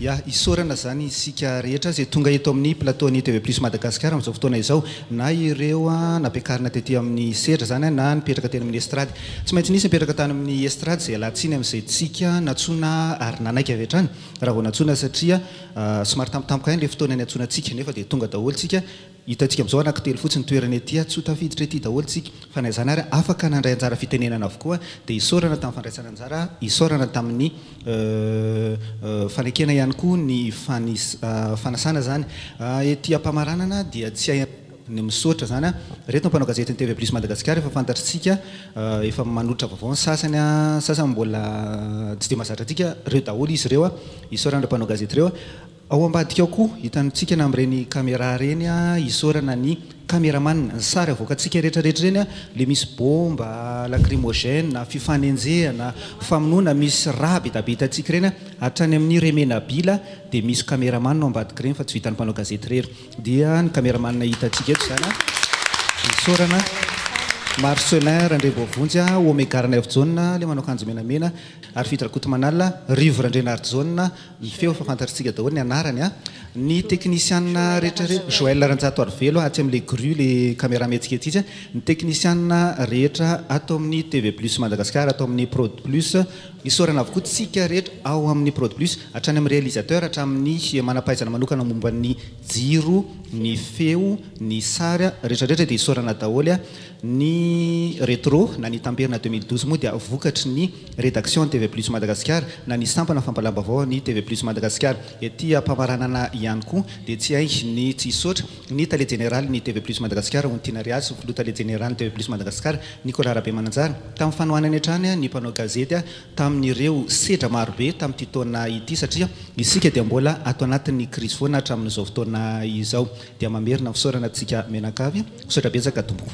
ya isorana zany isika rehetra zay tonga eto amin'ny plateau ny tv plus madagasikara amin'izao fotoana izao na ireo a napiakarina tety amin'ny setra zany na nipetraka teny amin'ny estrade tsy maintsy nisy nipetraka tany amin'ny estrade izay alatsiany amin'izay ntsika natsona ary nanaika aveha-trany raha vao nantsona satria ah, somary tampotampoka hany lay fotoana ny antsonantsika nefa dia tonga daholo ntsika hitantsika 'izao anak telo fotsiny toerana etya tsotafiditra ety daol sk fnazanay afa naraynjara fitnenana akoa d isana tin'nyfaisanajaaisana tain'nyfnaeaihayko eh, eh, nynasaa eh, zany ah, tympaaanana dia tsy ay isotra zanyempanaoazeny tv madaasaaffnaiemanotra aoaoysaayaym aara eoireopanaoaze reo ao ambadika ako hitanyntsika na amin'ireny kaméra irenya isorana ny kaméramania ny sara avoaka antsika rehetraretra reny a la misy bomba lakrimogènea fifanenjehana famonoana misy raabe da be hitantsika renya atrany amin'ny remena bil dia misy kaméramanina ao ambadika reny fa tsy vitan'ny mpanao gazety rery dia ny kameramanna hitantsika eto zanya sana maroselir andrembavonjy a ah, omegaranay ary ah, joa lay mano akanjo menamena ary fitrakoto manala rivra indrena ary ah, joa mifeo fa fantaritsika daholo ny anarany a ny teknisia reetrajoranatoveloatsy amla gru le améra metsika y enisiaa rehetra atao amin'ny tvus madagasaa ato amin'ny prodeplusisaaakoa s eetra aoamin'ny prodplus atray amin'nréalisateur hatramin'ny manapahaizana manokanamomba ny jiro ny feo ny say reeraehetradi isorana aholya ny retro na ny taberina 2012 moa diavokatry ny rédaction tvus madagasikara na ny sampana fampalambavao ny tvus madagasikara tympamaanaa ihany koa dia tsy ai ny tsisy sotra ny tale genéral ny tvplus madagasikara hontianari asyvloa tale generalnytvplus madagasikara nykolrabe mananjara tamin'ny fanohanany antranya ny mpanao gazetya tamin'n'ireo sedra marobe tami'itytona ity satria isika dia mbola atao anatin'ny krisy foana hatramin'n'izao fotoana izao dia mamerina fisorana atsika menakavy sotra betsaka tomboko